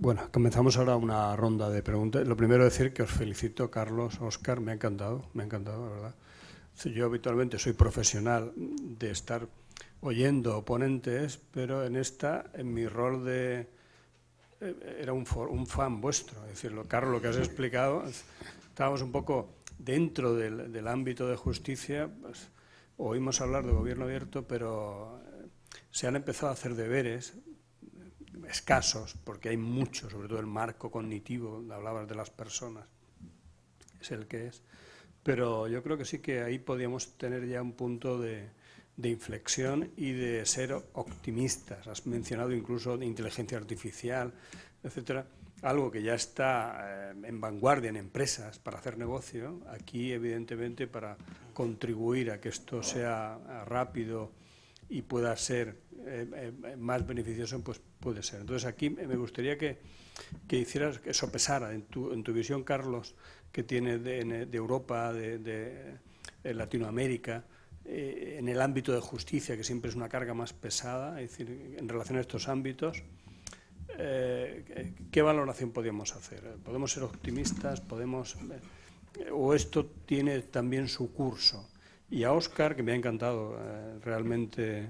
Bueno, comenzamos ahora una ronda de preguntas. Lo primero decir que os felicito, Carlos, Oscar, me ha encantado, me ha encantado, la verdad. Yo habitualmente soy profesional de estar oyendo oponentes, pero en esta, en mi rol de... Eh, era un, un fan vuestro, es decir, Carlos, lo que has explicado, estábamos un poco dentro del, ámbito de justicia, pues, oímos hablar de gobierno abierto, pero eh, se han empezado a hacer deberes escasos, porque hay muchos, sobre todo el marco cognitivo, hablabas de las personas, es el que es. Pero yo creo que sí que ahí podíamos tener ya un punto de, inflexión y de ser optimistas. Has mencionado incluso inteligencia artificial, etcétera, algo que ya está eh, en vanguardia en empresas para hacer negocio. Aquí, evidentemente, para contribuir a que esto sea rápido y pueda ser eh, eh, más beneficioso pues puede ser. Entonces aquí me gustaría que, hicieras, que sopesara en tu, en tu visión, Carlos, que tiene de, Europa, de, Latinoamérica, eh, en el ámbito de justicia, que siempre es una carga más pesada, decir, en relación a estos ámbitos, ¿qué valoración podríamos hacer? ¿Podemos ser optimistas? ¿Podemos...? ¿O esto tiene también su curso? Y a Oscar, que me ha encantado realmente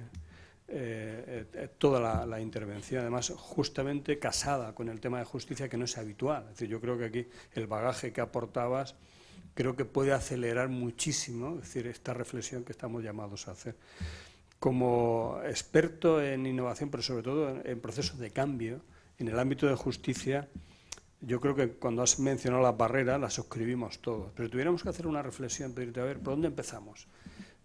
eh, eh, toda la, intervención, además justamente casada con el tema de justicia que no es habitual. yo creo que aquí el bagaje que aportabas creo que puede acelerar muchísimo, esta reflexión que estamos llamados a hacer. Como experto en innovación, pero sobre todo en, procesos de cambio, en el ámbito de justicia, yo creo que cuando has mencionado las barreras, las suscribimos todos. Pero tuviéramos que hacer una reflexión, pedirte a ver, ¿por dónde empezamos?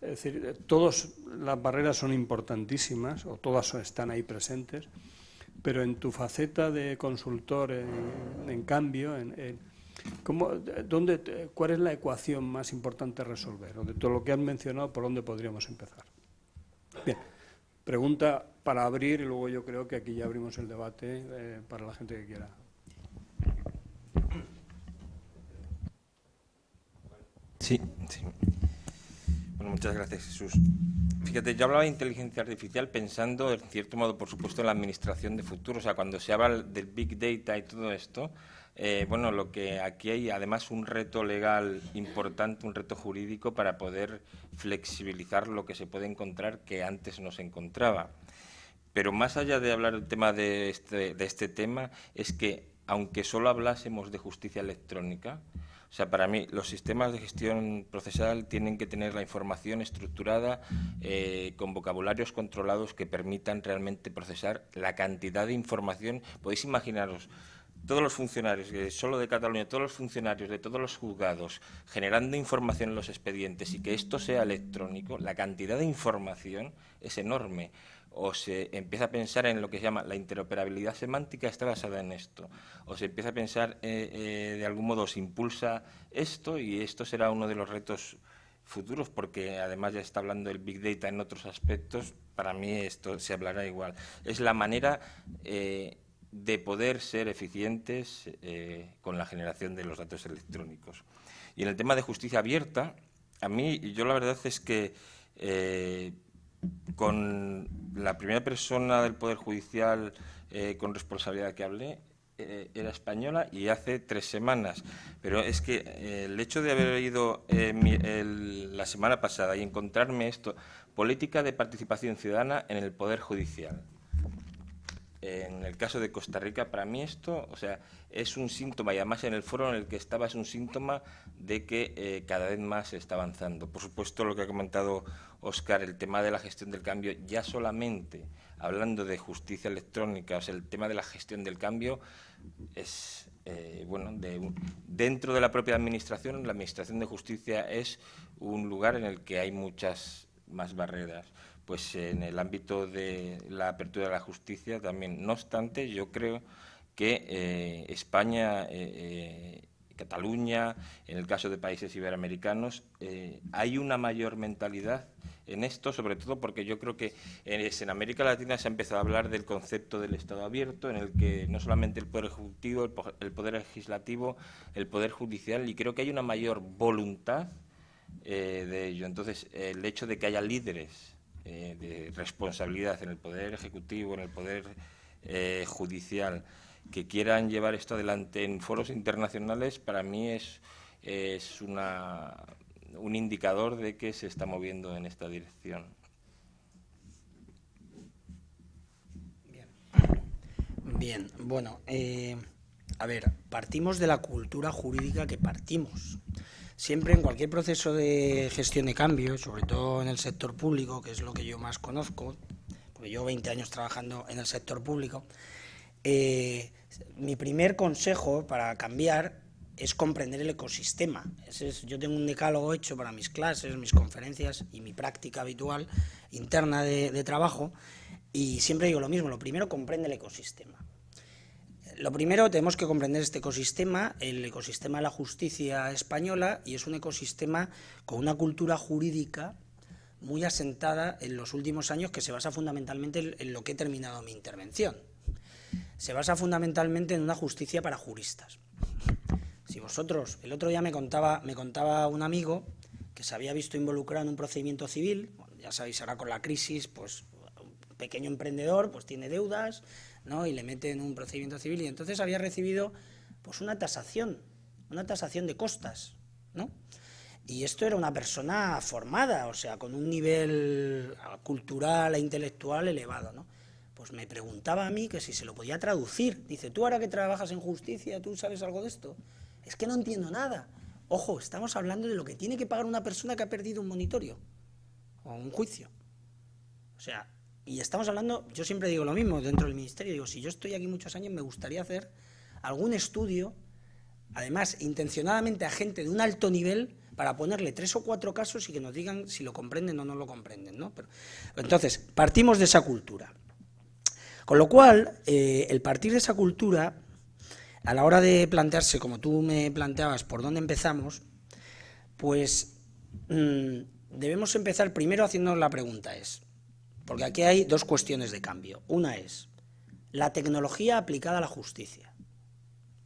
Es decir, eh, todas las barreras son importantísimas, o todas están ahí presentes, pero en tu faceta de consultor, en, cambio, en, ¿cómo, ¿cuál es la ecuación más importante resolver? O de todo lo que han mencionado, ¿por dónde podríamos empezar? Bien, pregunta para abrir y luego yo creo que aquí ya abrimos el debate eh, para la gente que quiera. Sí, sí muchas gracias, Jesús. Fíjate, yo hablaba de inteligencia artificial pensando, en cierto modo, por supuesto, en la administración de futuro. O sea, cuando se habla del Big Data y todo esto, eh, bueno, lo que aquí hay además un reto legal importante, un reto jurídico para poder flexibilizar lo que se puede encontrar que antes no se encontraba. Pero más allá de hablar del tema de este, este tema, es que aunque solo hablásemos de justicia electrónica, o sea, para mí los sistemas de gestión procesal tienen que tener la información estructurada eh, con vocabularios controlados que permitan realmente procesar la cantidad de información. Podéis imaginaros todos los funcionarios, eh, solo de Cataluña, todos los funcionarios de todos los juzgados generando información en los expedientes y que esto sea electrónico, la cantidad de información es enorme o se empieza a pensar en lo que se llama la interoperabilidad semántica, está basada en esto, o se empieza a pensar eh, eh, de algún modo, se impulsa esto y esto será uno de los retos futuros, porque además ya está hablando el Big Data en otros aspectos, para mí esto se hablará igual. Es la manera eh, de poder ser eficientes con la generación de los datos electrónicos. Y en el tema de justicia abierta, a mí, yo la verdad es que con la primera persona del Poder Judicial eh, con responsabilidad que hablé eh, era española y hace tres semanas. Pero es que eh, el hecho de haber ido la semana pasada y encontrarme esto, política de participación ciudadana en el Poder Judicial. En el caso de Costa Rica, para mí esto, o sea, es un síntoma, y además en el foro en el que estaba es un síntoma de que cada vez más se está avanzando. Por supuesto, lo que ha comentado Oscar, el tema de la gestión del cambio, ya solamente hablando de justicia electrónica, o el tema de la gestión del cambio es, eh, bueno, de dentro de la propia administración, la administración de justicia es un lugar en el que hay muchas más barreras. Pues en el ámbito de la apertura de la justicia también. No obstante, yo creo que eh, España, eh, Cataluña, en el caso de países iberoamericanos, hay una mayor mentalidad en esto, sobre todo porque yo creo que en, América Latina se ha empezado a hablar del concepto del Estado abierto, en el que no solamente el Poder Ejecutivo, el, Poder Legislativo, el Poder Judicial, y creo que hay una mayor voluntad eh, de ello. Entonces, el hecho de que haya líderes eh, de responsabilidad en el Poder Ejecutivo, en el Poder eh, Judicial, que quieran llevar esto adelante en foros internacionales, para mí es, es una un indicador de que se está moviendo en esta dirección. Bien, bueno, eh, a ver, partimos de la cultura jurídica que partimos. Siempre en cualquier proceso de gestión de cambio, sobre todo en el sector público, que es lo que yo más conozco, porque yo 20 años trabajando en el sector público, eh, mi primer consejo para cambiar es comprender el ecosistema. yo tengo un decálogo hecho para mis clases, mis conferencias y mi práctica habitual interna de, de trabajo y siempre digo lo mismo, lo primero comprende el ecosistema. Lo primero tenemos que comprender este ecosistema, el ecosistema de la justicia española y es un ecosistema con una cultura jurídica muy asentada en los últimos años que se basa fundamentalmente en lo que he terminado mi intervención. Se basa fundamentalmente en una justicia para juristas. Si vosotros, el otro día me contaba, me contaba un amigo que se había visto involucrado en un procedimiento civil, ya sabéis, ahora con la crisis, pues un pequeño emprendedor pues tiene deudas, ¿no? Y le mete en un procedimiento civil y entonces había recibido pues una tasación, una tasación de costas, ¿no? Y esto era una persona formada, o sea, con un nivel cultural e intelectual elevado, ¿no? Pues me preguntaba a mí que si se lo podía traducir. Dice, tú ahora que trabajas en justicia, ¿tú sabes algo de esto? es que no entiendo nada. Ojo, estamos hablando de lo que tiene que pagar una persona que ha perdido un monitorio o un juicio. O sea, y estamos hablando, yo siempre digo lo mismo dentro del ministerio, digo, si yo estoy aquí muchos años me gustaría hacer algún estudio, además intencionadamente a gente de un alto nivel, para ponerle tres o cuatro casos y que nos digan si lo comprenden o no lo comprenden. ¿no? Pero, entonces, partimos de esa cultura. Con lo cual, eh, el partir de esa cultura a la hora de plantearse, como tú me planteabas, por dónde empezamos, pues mm, debemos empezar primero haciéndonos la pregunta es, porque aquí hay dos cuestiones de cambio. Una es la tecnología aplicada a la justicia.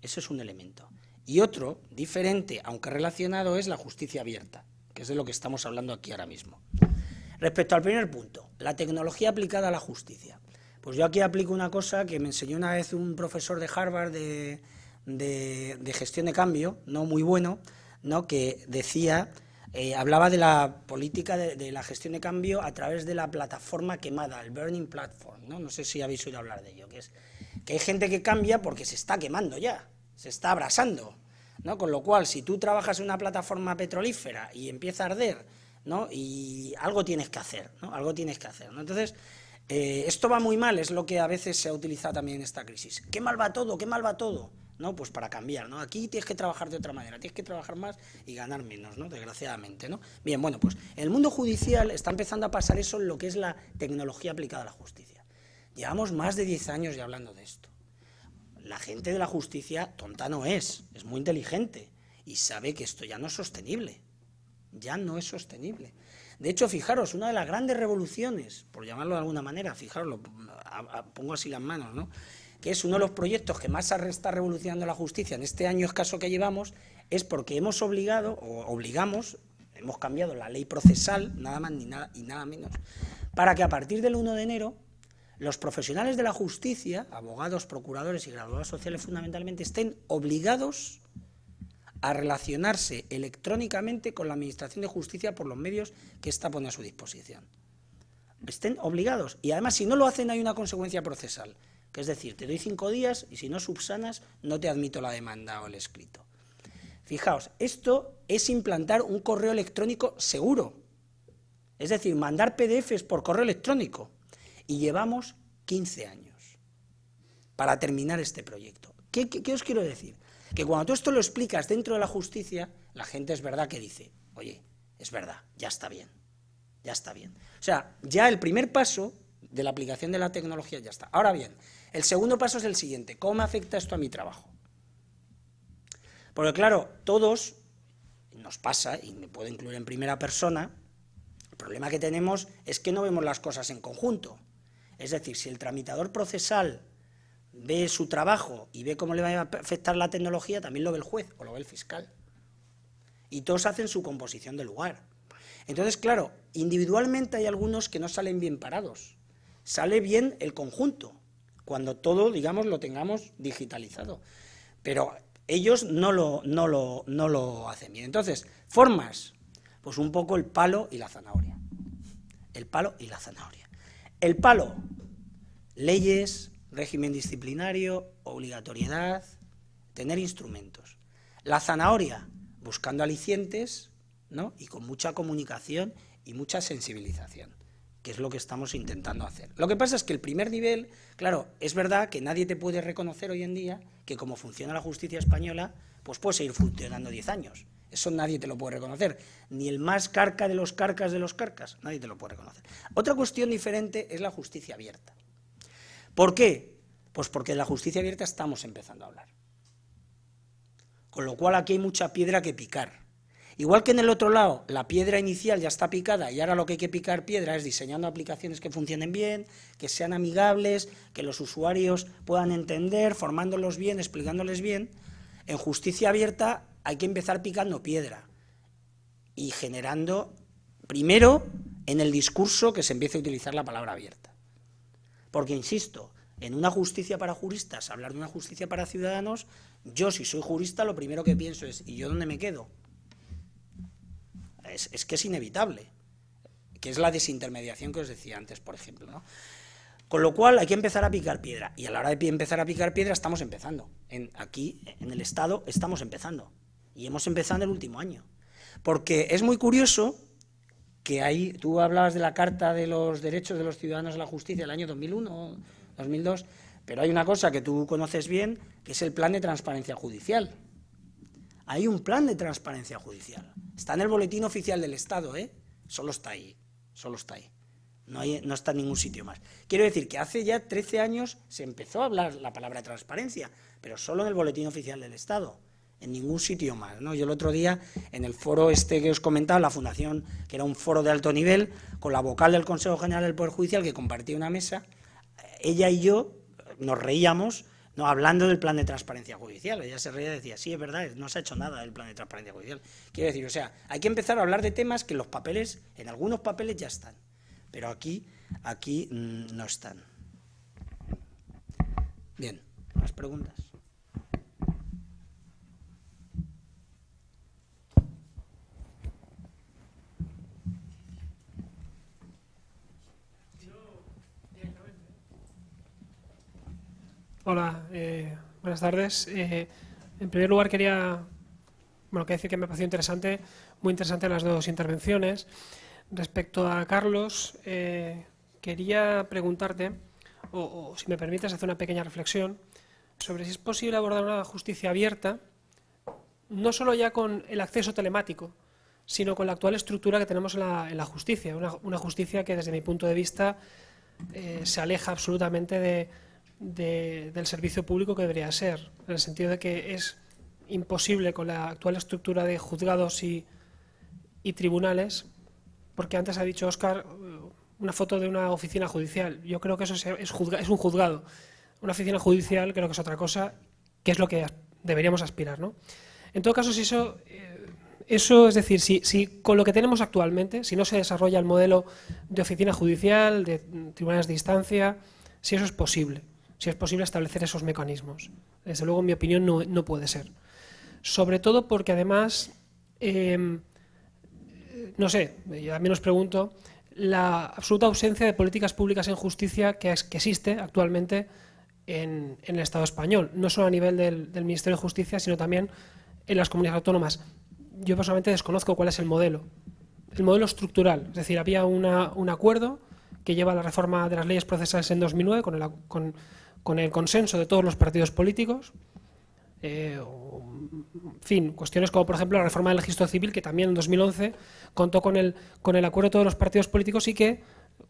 Ese es un elemento. Y otro, diferente, aunque relacionado, es la justicia abierta, que es de lo que estamos hablando aquí ahora mismo. Respecto al primer punto, la tecnología aplicada a la justicia. Pues yo aquí aplico una cosa que me enseñó una vez un profesor de Harvard de, gestión de cambio, no muy bueno, ¿no? que decía, eh, hablaba de la política de, la gestión de cambio a través de la plataforma quemada, el Burning Platform. ¿no? no sé si habéis oído hablar de ello, que es que hay gente que cambia porque se está quemando ya, se está abrasando. ¿no? Con lo cual, si tú trabajas en una plataforma petrolífera y empieza a arder, ¿no? y algo tienes que hacer, ¿no? algo tienes que hacer. ¿no? Entonces, eh, esto va muy mal, es lo que a veces se ha utilizado también en esta crisis. ¿Qué mal va todo? ¿Qué mal va todo? ¿no? Pues para cambiar, ¿no? Aquí tienes que trabajar de otra manera, tienes que trabajar más y ganar menos, ¿no? Desgraciadamente, ¿no? Bien, bueno, pues el mundo judicial está empezando a pasar eso en lo que es la tecnología aplicada a la justicia. Llevamos más de 10 años ya hablando de esto. La gente de la justicia tonta no es, es muy inteligente y sabe que esto ya no es sostenible, ya no es sostenible. De hecho, fijaros, una de las grandes revoluciones, por llamarlo de alguna manera, fijaros, pongo así las manos, ¿no? que es uno de los proyectos que más está revolucionando la justicia en este año escaso que llevamos, es porque hemos obligado, o obligamos, hemos cambiado la ley procesal, nada más ni nada, y nada menos, para que a partir del 1 de enero los profesionales de la justicia, abogados, procuradores y graduados sociales fundamentalmente, estén obligados a relacionarse electrónicamente con la Administración de Justicia por los medios que está pone a su disposición. Estén obligados. Y además, si no lo hacen, hay una consecuencia procesal. Que es decir, te doy cinco días y si no subsanas, no te admito la demanda o el escrito. Fijaos, esto es implantar un correo electrónico seguro. Es decir, mandar PDFs por correo electrónico. Y llevamos 15 años para terminar este proyecto. ¿Qué, qué os quiero decir? Que cuando tú esto lo explicas dentro de la justicia, la gente es verdad que dice, oye, es verdad, ya está bien, ya está bien. O sea, ya el primer paso de la aplicación de la tecnología ya está. Ahora bien, el segundo paso es el siguiente, ¿cómo afecta esto a mi trabajo? Porque claro, todos nos pasa, y me puedo incluir en primera persona, el problema que tenemos es que no vemos las cosas en conjunto. Es decir, si el tramitador procesal ve su trabajo y ve cómo le va a afectar la tecnología, también lo ve el juez o lo ve el fiscal. Y todos hacen su composición de lugar. Entonces, claro, individualmente hay algunos que no salen bien parados. Sale bien el conjunto, cuando todo, digamos, lo tengamos digitalizado. Pero ellos no lo, no lo, no lo hacen bien. Entonces, formas, pues un poco el palo y la zanahoria. El palo y la zanahoria. El palo, leyes, régimen disciplinario, obligatoriedad, tener instrumentos. La zanahoria, buscando alicientes y con mucha comunicación y mucha sensibilización, que es lo que estamos intentando hacer. Lo que pasa es que el primer nivel, claro, es verdad que nadie te puede reconocer hoy en día que como funciona la justicia española, pues puede seguir funcionando 10 años. Eso nadie te lo puede reconocer. Ni el más carca de los carcas de los carcas, nadie te lo puede reconocer. Otra cuestión diferente es la justicia abierta. ¿Por qué? Pues porque en la justicia abierta estamos empezando a hablar. Con lo cual aquí hay mucha piedra que picar. Igual que en el otro lado, la piedra inicial ya está picada y ahora lo que hay que picar piedra es diseñando aplicaciones que funcionen bien, que sean amigables, que los usuarios puedan entender, formándolos bien, explicándoles bien. En justicia abierta hay que empezar picando piedra y generando, primero, en el discurso que se empiece a utilizar la palabra abierta. Porque, insisto, en una justicia para juristas, hablar de una justicia para ciudadanos, yo si soy jurista lo primero que pienso es, ¿y yo dónde me quedo? Es, que es inevitable, que es la desintermediación que os decía antes, por ejemplo. Con lo cual hay que empezar a picar piedra, y a la hora de empezar a picar piedra estamos empezando. En, aquí, en el Estado, estamos empezando, y hemos empezado el último año. Porque es muy curioso que ahí tú hablabas de la Carta de los Derechos de los Ciudadanos a la Justicia del año 2001 2002, pero hay una cosa que tú conoces bien, que es el plan de transparencia judicial. Hay un plan de transparencia judicial. Está en el boletín oficial del Estado, ¿eh? Solo está ahí, solo está ahí. No, hay, no, está en ningún sitio más. Quiero decir que hace ya 13 años se empezó a hablar la palabra transparencia, pero solo en el boletín oficial del Estado en ningún sitio más. ¿no? Yo el otro día, en el foro este que os comentaba, la Fundación, que era un foro de alto nivel, con la vocal del Consejo General del Poder Judicial, que compartía una mesa, ella y yo nos reíamos no hablando del plan de transparencia judicial. Ella se reía y decía, sí, es verdad, no se ha hecho nada del plan de transparencia judicial. Quiero decir, o sea, hay que empezar a hablar de temas que los papeles, en algunos papeles ya están, pero aquí, aquí mm, no están. Bien, más preguntas. Hola, eh, buenas tardes. Eh, en primer lugar, quería bueno, que decir que me ha parecido interesante, muy interesante las dos intervenciones. Respecto a Carlos, eh, quería preguntarte, o, si me permites hacer una pequeña reflexión, sobre si es posible abordar una justicia abierta, no solo ya con el acceso telemático, sino con la actual estructura que tenemos en la, justicia, una, justicia que desde mi punto de vista se aleja absolutamente de del servicio público que debería ser, en el sentido de que es imposible con la actual estructura de juzgados y, tribunales, porque antes ha dicho Oscar eh, una foto de una oficina judicial. Yo creo que eso es, un juzgado. Una oficina judicial creo que es otra cosa, que es lo que deberíamos aspirar. ¿no? En todo caso, si eh, eso, es decir, si, si, con lo que tenemos actualmente, si no se desarrolla el modelo de oficina judicial, de mm, tribunales de instancia, si eso es posible, si es posible, establecer esos mecanismos. Desde luego, en mi opinión, no, puede ser. Sobre todo porque además, em, no sé, yo también os pregunto, la absoluta ausencia de políticas públicas en justicia que, que existe actualmente en, el Estado español, no solo a nivel del, Ministerio de Justicia, sino también en las comunidades autónomas. Yo personalmente desconozco cuál es el modelo. El modelo estructural, es decir, había un acuerdo que lleva a la reforma de las leyes procesales en 2009 con, el, con con el consenso de todos los partidos políticos. Eh, en fin, cuestiones como por ejemplo la reforma del registro civil, que también en 2011 contó con el, con el acuerdo de todos los partidos políticos y que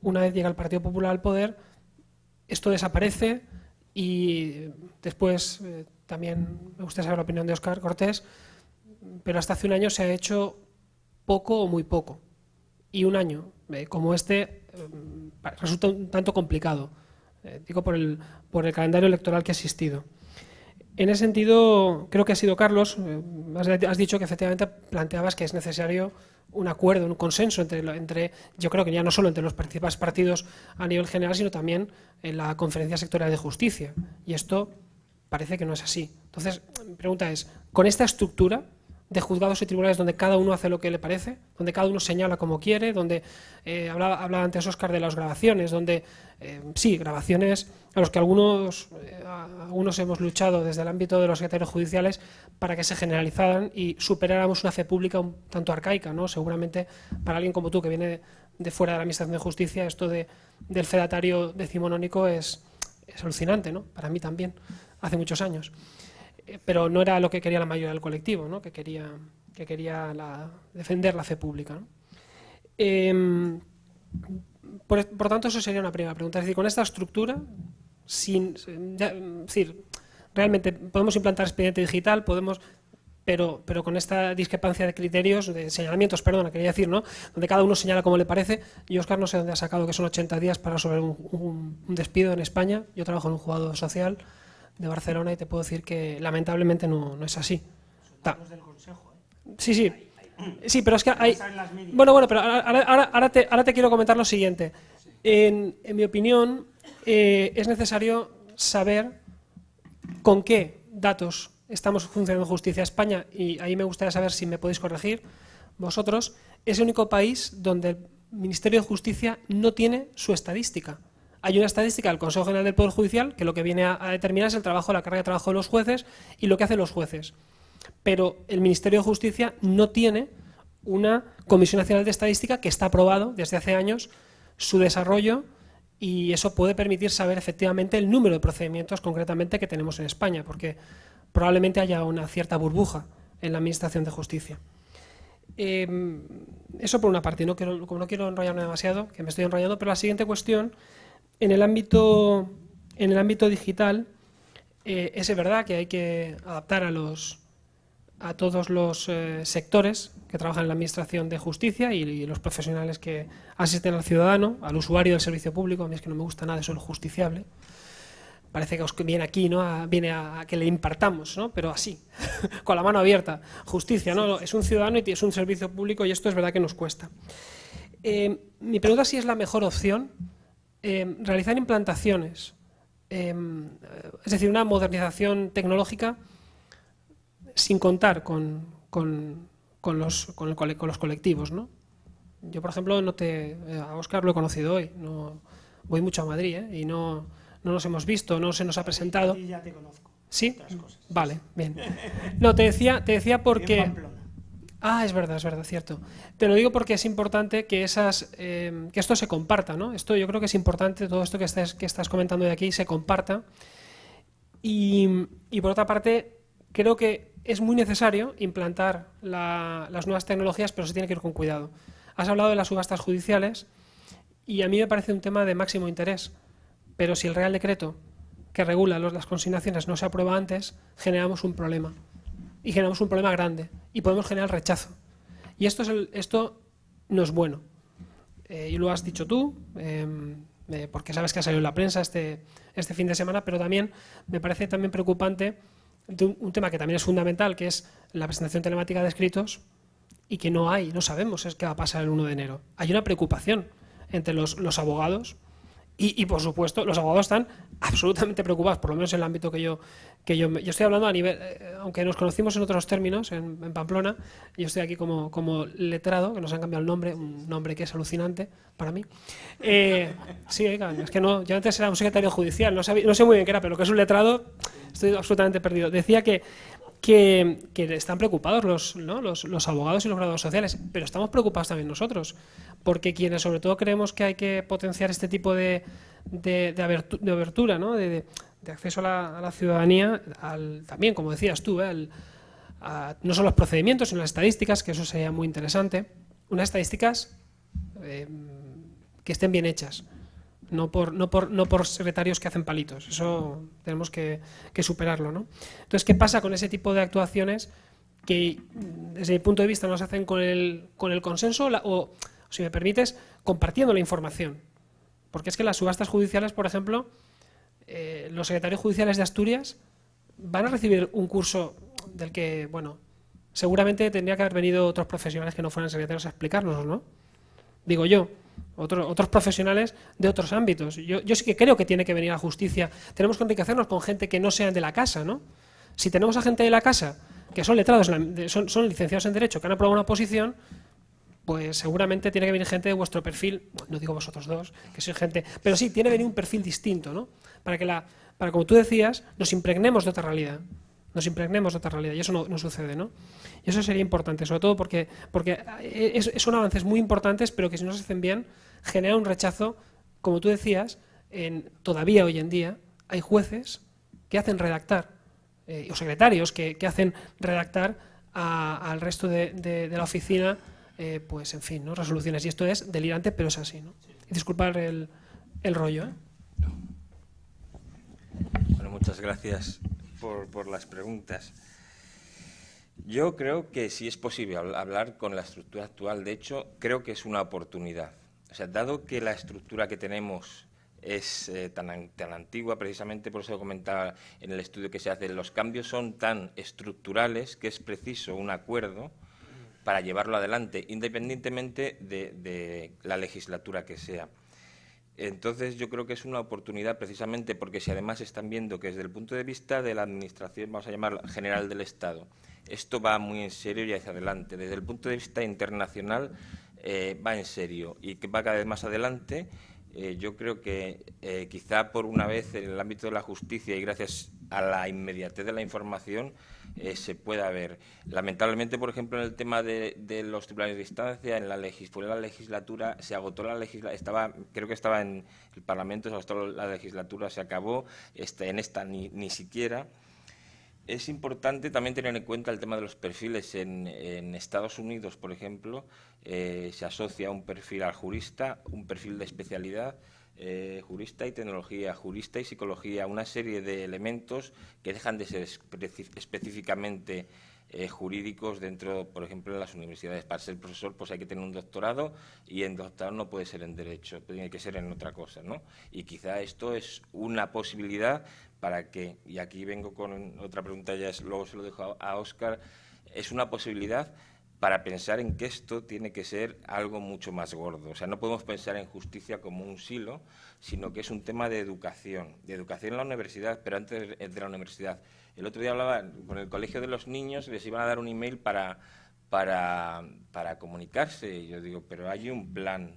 una vez llega el Partido Popular al poder, esto desaparece y después eh, también me gusta saber la opinión de Óscar Cortés, pero hasta hace un año se ha hecho poco o muy poco. Y un año eh, como este resulta un tanto complicado. Eh, digo por el, calendario electoral que ha existido. En ese sentido, creo que ha sido Carlos, eh, has dicho que efectivamente planteabas que es necesario un acuerdo, un consenso entre, entre, yo creo que ya no solo entre los principales partidos a nivel general, sino también en la Conferencia Sectorial de Justicia. Y esto parece que no es así. Entonces, mi pregunta es, ¿con esta estructura de juzgados y tribunales donde cada uno hace lo que le parece, donde cada uno señala como quiere, donde eh, hablaba, antes Oscar de las grabaciones, donde eh, sí, grabaciones a los que algunos, eh, algunos hemos luchado desde el ámbito de los secretarios judiciales para que se generalizaran y superáramos una fe pública un tanto arcaica, ¿no? Seguramente para alguien como tú que viene de, fuera de la Administración de Justicia, esto de, del fedatario decimonónico es, es alucinante, Para mí también, hace muchos años pero no era lo que quería la mayoría del colectivo, ¿no? que quería, defender la fe pública. Em, por, tanto, eso sería una primera pregunta. Es decir, con esta estructura, sin, decir, realmente podemos implantar expediente digital, podemos pero, con esta discrepancia de criterios, de señalamientos, perdona, quería decir, ¿no? Donde cada uno señala como le parece. y Oscar, no sé dónde ha sacado que son 80 días para resolver un, un despido en España. Yo trabajo en un jugador social de Barcelona y te puedo decir que lamentablemente no, no es así. ¿eh? Sí, sí. Sí, pero es que hay... Bueno, bueno, pero ahora, te, ahora te, quiero comentar lo siguiente. En, mi opinión, eh, es necesario saber con qué datos estamos funcionando Justicia España, y ahí me gustaría saber si me podéis corregir vosotros, es el único país donde el Ministerio de Justicia no tiene su estadística hay una estadística del Consejo General del Poder Judicial que lo que viene a, determinar es el trabajo, la carga de trabajo de los jueces y lo que hacen los jueces. Pero el Ministerio de Justicia no tiene una Comisión Nacional de Estadística que está aprobado desde hace años su desarrollo y eso puede permitir saber efectivamente el número de procedimientos concretamente que tenemos en España, porque probablemente haya una cierta burbuja en la Administración de Justicia. Em, eso por una parte, no como no quiero enrollarme demasiado, que me estoy enrollando, pero la siguiente cuestión en el ámbito, digital, eh, es verdad que hay que adaptar a, todos los eh, sectores que trabajan en la Administración de Justicia y, los profesionales que asisten al ciudadano, al usuario del servicio público. A mí es que no me gusta nada eso, el justiciable. Parece que viene aquí, ¿no? viene a, que le impartamos, Pero así, con la mano abierta. Justicia, ¿no? Es un ciudadano y es un servicio público y esto es verdad que nos cuesta. Eh, mi pregunta es si es la mejor opción Em, realizar implantaciones, em, es decir, una modernización tecnológica sin contar con, con, los, con los, colectivos. ¿no? Yo, por ejemplo, no te, eh, a Oscar lo he conocido hoy, no, voy mucho a Madrid ¿eh? y no, no nos hemos visto, no se nos ha presentado. ya te conozco. ¿Sí? Vale, bien. No, te decía, te decía porque... Ah, es verdad, es verdad, cierto. Te lo digo porque es importante que eh, que esto se comparta, ¿no? Esto yo creo que es importante, todo esto que estás, que estás comentando de aquí se comparta. Y, por otra parte, creo que es muy necesario implantar las nuevas tecnologías, pero se tiene que ir con cuidado. Has hablado de las subastas judiciales y a mí me parece un tema de máximo interés. Pero si el Real Decreto que regula las consignaciones no se aprueba antes, generamos un problema y generamos un problema grande y podemos generar rechazo. Y esto, es esto no es bueno. Eh, y lo has dicho tú, em, eh, porque sabes que ha salido en la prensa este, este fin de semana, pero también me parece también preocupante un, tema que también es fundamental, que es la presentación telemática de escritos y que no hay, no sabemos es qué va a pasar el 1 de enero. Hay una preocupación entre los, abogados y, y, por supuesto, los abogados están absolutamente preocupados, por lo menos en el ámbito que yo, que yo, yo estoy hablando a nivel, eh, aunque nos conocimos en otros términos, en, Pamplona, yo estoy aquí como, letrado, que nos han cambiado el nombre, un nombre que es alucinante para mí. Eh, sí, es que no, yo antes era un secretario judicial, no, no sé muy bien qué era, pero lo que es un letrado, estoy absolutamente perdido. Decía que que, están preocupados los, ¿no? los, abogados y los grados sociales, pero estamos preocupados también nosotros, porque quienes sobre todo creemos que hay que potenciar este tipo de, de, abertura, de ¿no? de, acceso a la, ciudadanía, al, también, como decías tú, ¿eh? no solo los procedimientos, sino las estadísticas, que eso sería muy interesante. Unas estadísticas eh, que estén bien hechas, no por, no, por, no por secretarios que hacen palitos. Eso tenemos que, superarlo. ¿no? Entonces, ¿qué pasa con ese tipo de actuaciones que, desde mi punto de vista, no se hacen con el, con el consenso o, si me permites, compartiendo la información? Porque es que las subastas judiciales, por ejemplo, eh, los secretarios judiciales de Asturias van a recibir un curso del que, bueno, seguramente tendría que haber venido otros profesionales que no fueran secretarios a explicárnoslo, ¿no? Digo yo, otros profesionales de otros ámbitos. Yo, yo sí que creo que tiene que venir a justicia. Tenemos que enriquecernos con gente que no sea de la casa, ¿no? Si tenemos a gente de la casa que son letrados, son, son licenciados en Derecho, que han aprobado una posición, pues seguramente tiene que venir gente de vuestro perfil, no digo vosotros dos, que sois gente, pero sí, tiene que venir un perfil distinto, ¿no? Para que la, para como tú decías, nos impregnemos de otra realidad. Nos impregnemos de otra realidad y eso no, sucede, ¿no? Y eso sería importante, sobre todo porque, porque eh, son avances muy importantes, pero que si no se hacen bien, genera un rechazo, como tú decías, en, todavía hoy en día hay jueces que hacen redactar, eh, o secretarios que, hacen redactar al resto de la oficina eh, pues en fin, ¿no? resoluciones. Y esto es delirante, pero es así. ¿no? Y disculpar el, el rollo. ¿eh? Bueno, muchas gracias por, las preguntas. Yo creo que sí es posible hablar con la estructura actual. De hecho, creo que es una oportunidad. O sea, dado que la estructura que tenemos es eh, tan, tan antigua, precisamente por eso comentaba en el estudio que se hace, los cambios son tan estructurales que es preciso un acuerdo para llevarlo adelante, independientemente de, la legislatura que sea. Entonces, yo creo que es una oportunidad precisamente porque si además están viendo que desde el punto de vista de la Administración, vamos a llamarla general del Estado, esto va muy en serio y hacia adelante. Desde el punto de vista internacional eh, va en serio y que va cada vez más adelante. Eh, yo creo que eh, quizá por una vez en el ámbito de la justicia y gracias a la inmediatez de la información, eh, se pueda ver. Lamentablemente, por ejemplo, en el tema de, los tribunales de distancia, en la legislatura, legislatura se agotó la legislatura, estaba, creo que estaba en el Parlamento, se agotó la legislatura, se acabó, este, en esta ni, siquiera. Es importante también tener en cuenta el tema de los perfiles. En, Estados Unidos, por ejemplo, eh, se asocia un perfil al jurista, un perfil de especialidad eh, jurista y tecnología, jurista y psicología, una serie de elementos que dejan de ser específicamente eh, jurídicos dentro, por ejemplo, de las universidades. Para ser profesor, pues hay que tener un doctorado y en doctorado no puede ser en derecho, tiene que ser en otra cosa, ¿no? Y quizá esto es una posibilidad para que, y aquí vengo con otra pregunta, ya es, luego se lo dejo a, a Oscar, es una posibilidad para pensar en que esto tiene que ser algo mucho más gordo. O sea, no podemos pensar en justicia como un silo, sino que es un tema de educación, de educación en la universidad, pero antes de la universidad. El otro día hablaba con el colegio de los niños, les iban a dar un email para, para, comunicarse. yo digo, pero hay un plan,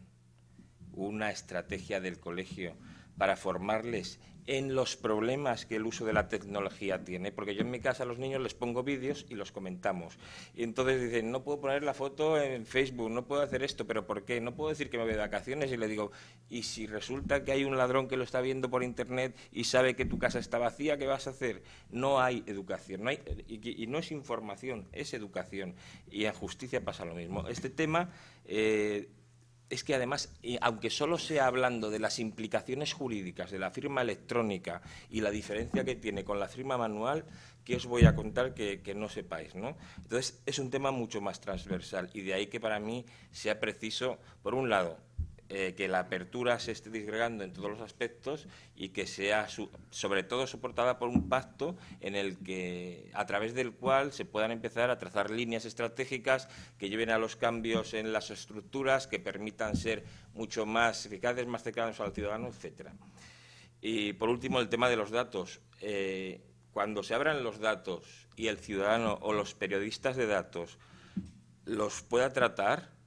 una estrategia del colegio para formarles en los problemas que el uso de la tecnología tiene, porque yo en mi casa a los niños les pongo vídeos y los comentamos. Y entonces dicen, no puedo poner la foto en Facebook, no puedo hacer esto, pero ¿por qué? No puedo decir que me voy de vacaciones y le digo, ¿y si resulta que hay un ladrón que lo está viendo por internet y sabe que tu casa está vacía, qué vas a hacer? No hay educación, no hay, y, no es información, es educación. Y en justicia pasa lo mismo. Este tema... Eh, es que además, eh, aunque solo sea hablando de las implicaciones jurídicas de la firma electrónica y la diferencia que tiene con la firma manual, que os voy a contar que, que, no sepáis, ¿no? Entonces, es un tema mucho más transversal y de ahí que para mí sea preciso, por un lado, eh, que la apertura se esté disgregando en todos los aspectos y que sea sobre todo soportada por un pacto en el que a través del cual se puedan empezar a trazar líneas estratégicas que lleven a los cambios en las estructuras, que permitan ser mucho más eficaces, más cercanos al ciudadano, etcétera. Y por último, el tema de los datos. Eh, cuando se abran los datos y el ciudadano o los periodistas de datos los pueda tratar,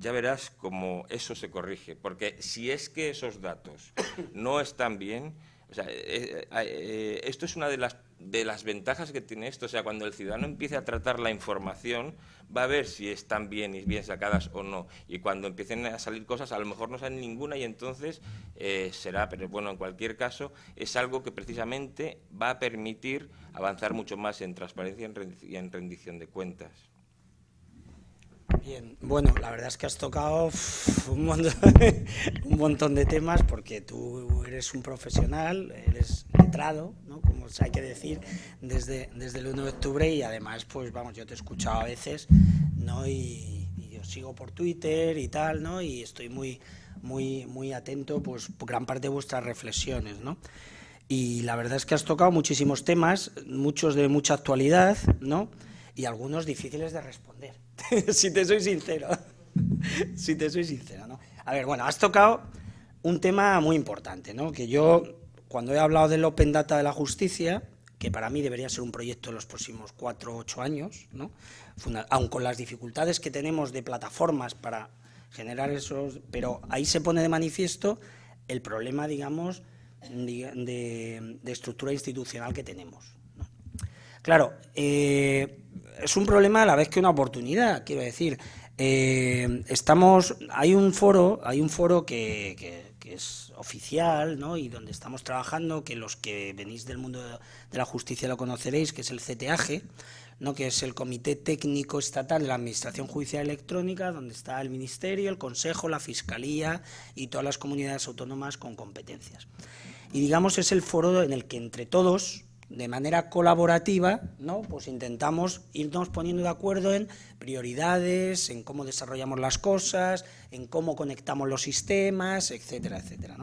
ya verás cómo eso se corrige, porque si es que esos datos no están bien, o sea, eh, eh, eh, esto es una de las, de las ventajas que tiene esto, o sea, cuando el ciudadano empiece a tratar la información, va a ver si están bien y bien sacadas o no, y cuando empiecen a salir cosas, a lo mejor no salen ninguna y entonces será, pero bueno, en cualquier caso, es algo que precisamente va a permitir avanzar mucho más en transparencia y en rendición de cuentas. Bien, bueno, la verdad es que has tocado un montón, de temas porque tú eres un profesional, eres letrado, ¿no? como se hay que decir, desde, el 1 de octubre y además, pues vamos, yo te he escuchado a veces ¿no? y, yo sigo por Twitter y tal, ¿no? y estoy muy, muy, muy atento pues, por gran parte de vuestras reflexiones. ¿no? Y la verdad es que has tocado muchísimos temas, muchos de mucha actualidad ¿no? y algunos difíciles de responder. si te soy sincero. si te soy sincero, ¿no? A ver, bueno, has tocado un tema muy importante, ¿no? Que yo, cuando he hablado del Open Data de la Justicia, que para mí debería ser un proyecto en los próximos cuatro o ocho años, ¿no? aun con las dificultades que tenemos de plataformas para generar esos... Pero ahí se pone de manifiesto el problema, digamos, de, estructura institucional que tenemos. Claro, eh, es un problema a la vez que una oportunidad, quiero decir. Eh, estamos, hay un foro, hay un foro que, es oficial, ¿no? Y donde estamos trabajando, que los que venís del mundo de la justicia lo conoceréis, que es el CTAG, ¿no? Que es el Comité Técnico Estatal de la Administración Judicial Electrónica, donde está el Ministerio, el Consejo, la Fiscalía y todas las comunidades autónomas con competencias. Y digamos es el foro en el que entre todos de manera colaborativa, ¿no? pues intentamos irnos poniendo de acuerdo en prioridades, en cómo desarrollamos las cosas, en cómo conectamos los sistemas, etcétera, etcétera.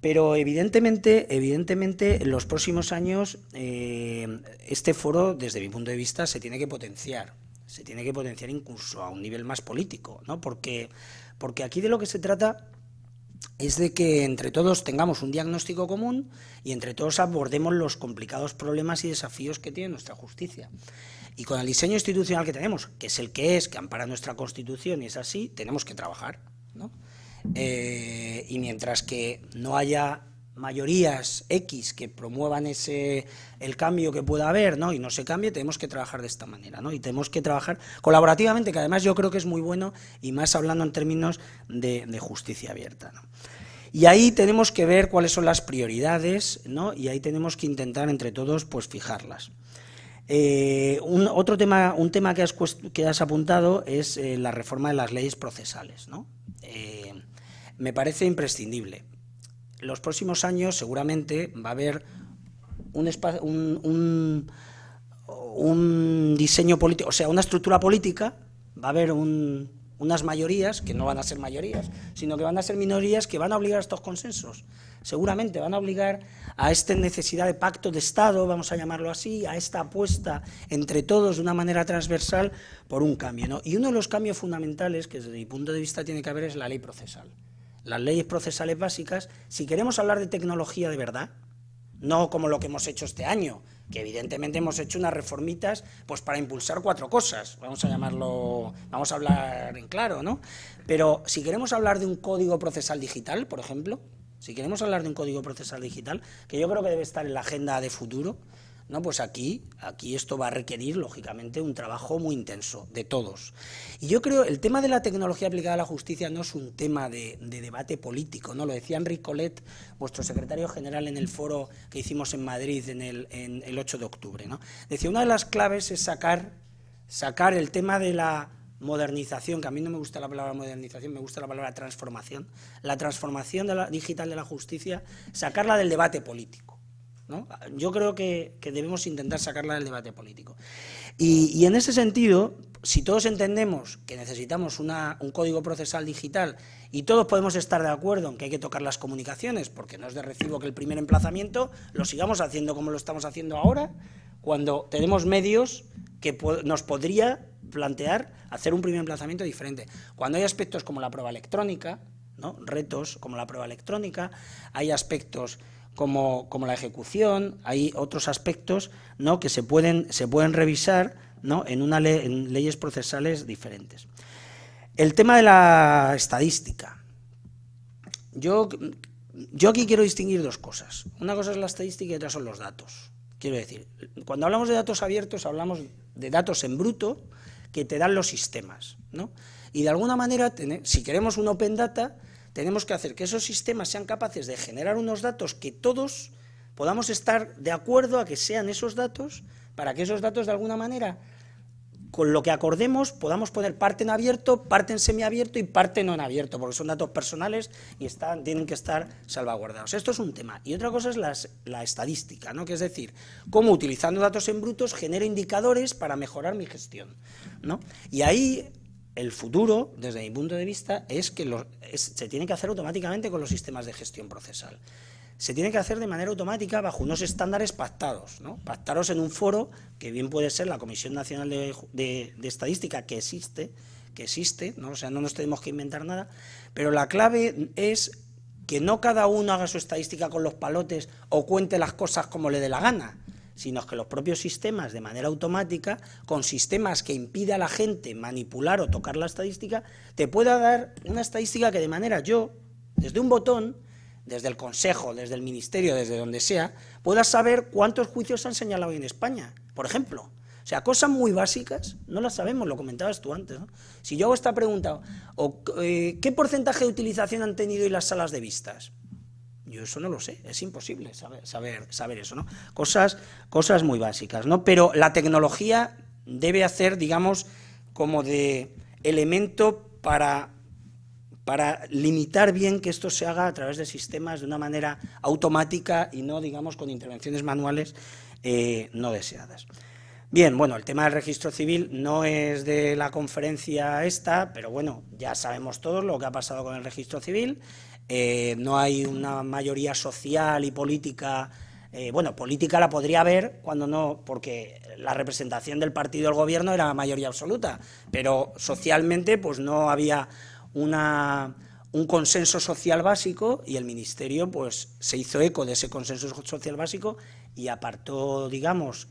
Pero evidentemente, evidentemente, en los próximos años eh, este foro, desde mi punto de vista, se tiene que potenciar. Se tiene que potenciar incluso a un nivel más político, ¿no? Porque, porque aquí de lo que se trata es de que entre todos tengamos un diagnóstico común y entre todos abordemos los complicados problemas y desafíos que tiene nuestra justicia. Y con el diseño institucional que tenemos, que es el que es, que ampara nuestra Constitución y es así, tenemos que trabajar. ¿no? Eh, y mientras que no haya mayorías X que promuevan ese, el cambio que pueda haber y no se cambie, tenemos que trabajar de esta manera y tenemos que trabajar colaborativamente, que además yo creo que es muy bueno y más hablando en términos de, justicia abierta. Y ahí tenemos que ver cuáles son las prioridades ¿no? y ahí tenemos que intentar entre todos pues, fijarlas. Eh, un, otro tema, un tema que has, que has apuntado es eh, la reforma de las leyes procesales. Eh, me parece imprescindible en los próximos años seguramente va a haber un, diseño político, o sea, una estructura política, va a haber unas mayorías, que no van a ser mayorías, sino que van a ser minorías que van a obligar a estos consensos. Seguramente van a obligar a esta necesidad de pacto de Estado, vamos a llamarlo así, a esta apuesta entre todos de una manera transversal por un cambio. Y uno de los cambios fundamentales que desde mi punto de vista tiene que haber es la ley procesal las leyes procesales básicas, si queremos hablar de tecnología de verdad, no como lo que hemos hecho este año, que evidentemente hemos hecho unas reformitas pues para impulsar cuatro cosas, vamos a llamarlo, vamos a hablar en claro, ¿no? Pero si queremos hablar de un código procesal digital, por ejemplo, si queremos hablar de un código procesal digital, que yo creo que debe estar en la agenda de futuro, no, pues aquí, aquí esto va a requerir, lógicamente, un trabajo muy intenso de todos. Y yo creo, que el tema de la tecnología aplicada a la justicia no es un tema de, debate político, ¿no? Lo decía Enrique Colet, vuestro secretario general, en el foro que hicimos en Madrid en el, 8 de octubre, ¿no? Decía, una de las claves es sacar, sacar el tema de la modernización, que a mí no me gusta la palabra modernización, me gusta la palabra transformación, la transformación digital de la justicia, sacarla del debate político yo creo que, debemos intentar sacarla del debate político. Y, en ese sentido, si todos entendemos que necesitamos un código procesal digital y todos podemos estar de acuerdo en que hay que tocar las comunicaciones, porque no es de recibo que el primer emplazamiento lo sigamos haciendo como lo estamos haciendo ahora, cuando tenemos medios que nos podría plantear hacer un primer emplazamiento diferente. Cuando hay aspectos como la prueba electrónica, ¿no? retos como la prueba electrónica, hay aspectos como, como la ejecución, hay otros aspectos ¿no? que se pueden, se pueden revisar ¿no? en, una en leyes procesales diferentes. El tema de la estadística. Yo, yo aquí quiero distinguir dos cosas. Una cosa es la estadística y otra son los datos. Quiero decir, cuando hablamos de datos abiertos, hablamos de datos en bruto que te dan los sistemas. ¿no? Y de alguna manera, si queremos un open data, tenemos que hacer que esos sistemas sean capaces de generar unos datos que todos podamos estar de acuerdo a que sean esos datos, para que esos datos de alguna manera, con lo que acordemos, podamos poner parte en abierto, parte en semiabierto y parte no en abierto, porque son datos personales y están, tienen que estar salvaguardados. Esto es un tema. Y otra cosa es la estadística, ¿no? que es decir, cómo utilizando datos en brutos genero indicadores para mejorar mi gestión. ¿no? Y ahí el futuro, desde mi punto de vista, es que se tiene que hacer automáticamente con los sistemas de gestión procesal. Se tiene que hacer de manera automática bajo unos estándares pactados, ¿no? pactados en un foro que bien puede ser la Comisión Nacional de, de Estadística que existe, que existe, ¿no? o sea, no nos tenemos que inventar nada, pero la clave es que no cada uno haga su estadística con los palotes o cuente las cosas como le dé la gana, sino que los propios sistemas, de manera automática, con sistemas que impida a la gente manipular o tocar la estadística, te pueda dar una estadística que de manera yo, desde un botón, desde el Consejo, desde el Ministerio, desde donde sea, pueda saber cuántos juicios se han señalado en España, por ejemplo. O sea, cosas muy básicas, no las sabemos, lo comentabas tú antes. Si yo hago esta pregunta, eh, ¿qué porcentaje de utilización han tenido hoy las salas de vistas? yo eso no lo sé, es imposible saber, saber, eso, ¿no? Cosas, cosas muy básicas, ¿no? Pero la tecnología debe hacer, digamos, como de elemento para, para limitar bien que esto se haga a través de sistemas de una manera automática y no, digamos, con intervenciones manuales eh, no deseadas. Bien, bueno, el tema del registro civil no es de la conferencia esta, pero bueno, ya sabemos todos lo que ha pasado con el registro civil. Eh, no hay una mayoría social y política. Eh, bueno, política la podría haber cuando no, porque la representación del partido del gobierno era la mayoría absoluta, pero socialmente pues no había una, un consenso social básico y el ministerio pues se hizo eco de ese consenso social básico y apartó, digamos,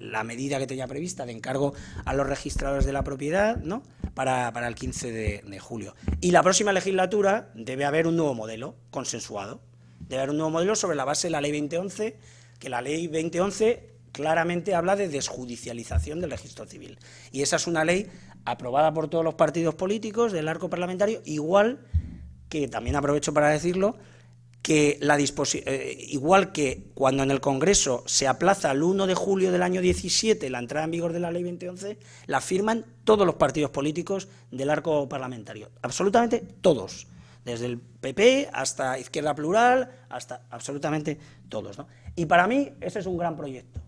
la medida que tenía prevista de encargo a los registradores de la propiedad, ¿no? para, el 15 de, de julio. Y la próxima legislatura debe haber un nuevo modelo consensuado. Debe haber un nuevo modelo sobre la base de la Ley 2011, que la Ley 2011 claramente habla de desjudicialización del registro civil. Y esa es una ley aprobada por todos los partidos políticos del arco parlamentario, igual que también aprovecho para decirlo, que la eh, igual que cuando en el Congreso se aplaza el 1 de julio del año 17 la entrada en vigor de la ley 2011, la firman todos los partidos políticos del arco parlamentario, absolutamente todos, desde el PP hasta Izquierda Plural, hasta absolutamente todos. Y para mí ese es un gran proyecto.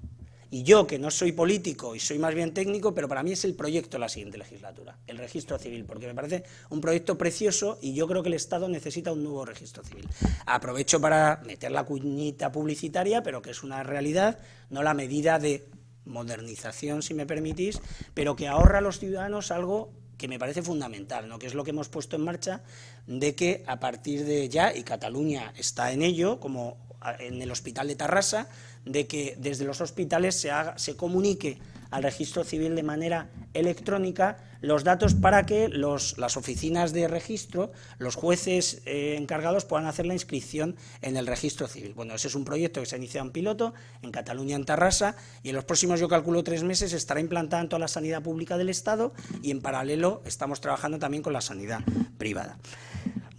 Y yo, que no soy político y soy más bien técnico, pero para mí es el proyecto de la siguiente legislatura, el registro civil, porque me parece un proyecto precioso y yo creo que el Estado necesita un nuevo registro civil. Aprovecho para meter la cuñita publicitaria, pero que es una realidad, no la medida de modernización, si me permitís, pero que ahorra a los ciudadanos algo que me parece fundamental, ¿no? que es lo que hemos puesto en marcha, de que a partir de ya, y Cataluña está en ello, como en el hospital de Tarrasa, de que desde los hospitales se, haga, se comunique al registro civil de manera electrónica los datos para que las oficinas de registro, los jueces eh, encargados puedan hacer la inscripción en el registro civil. Bueno, ese es un proyecto que se ha iniciado en piloto en Cataluña, en Tarrasa, y en los próximos, yo calculo, tres meses estará implantada en toda la sanidad pública del Estado y en paralelo estamos trabajando también con la sanidad privada.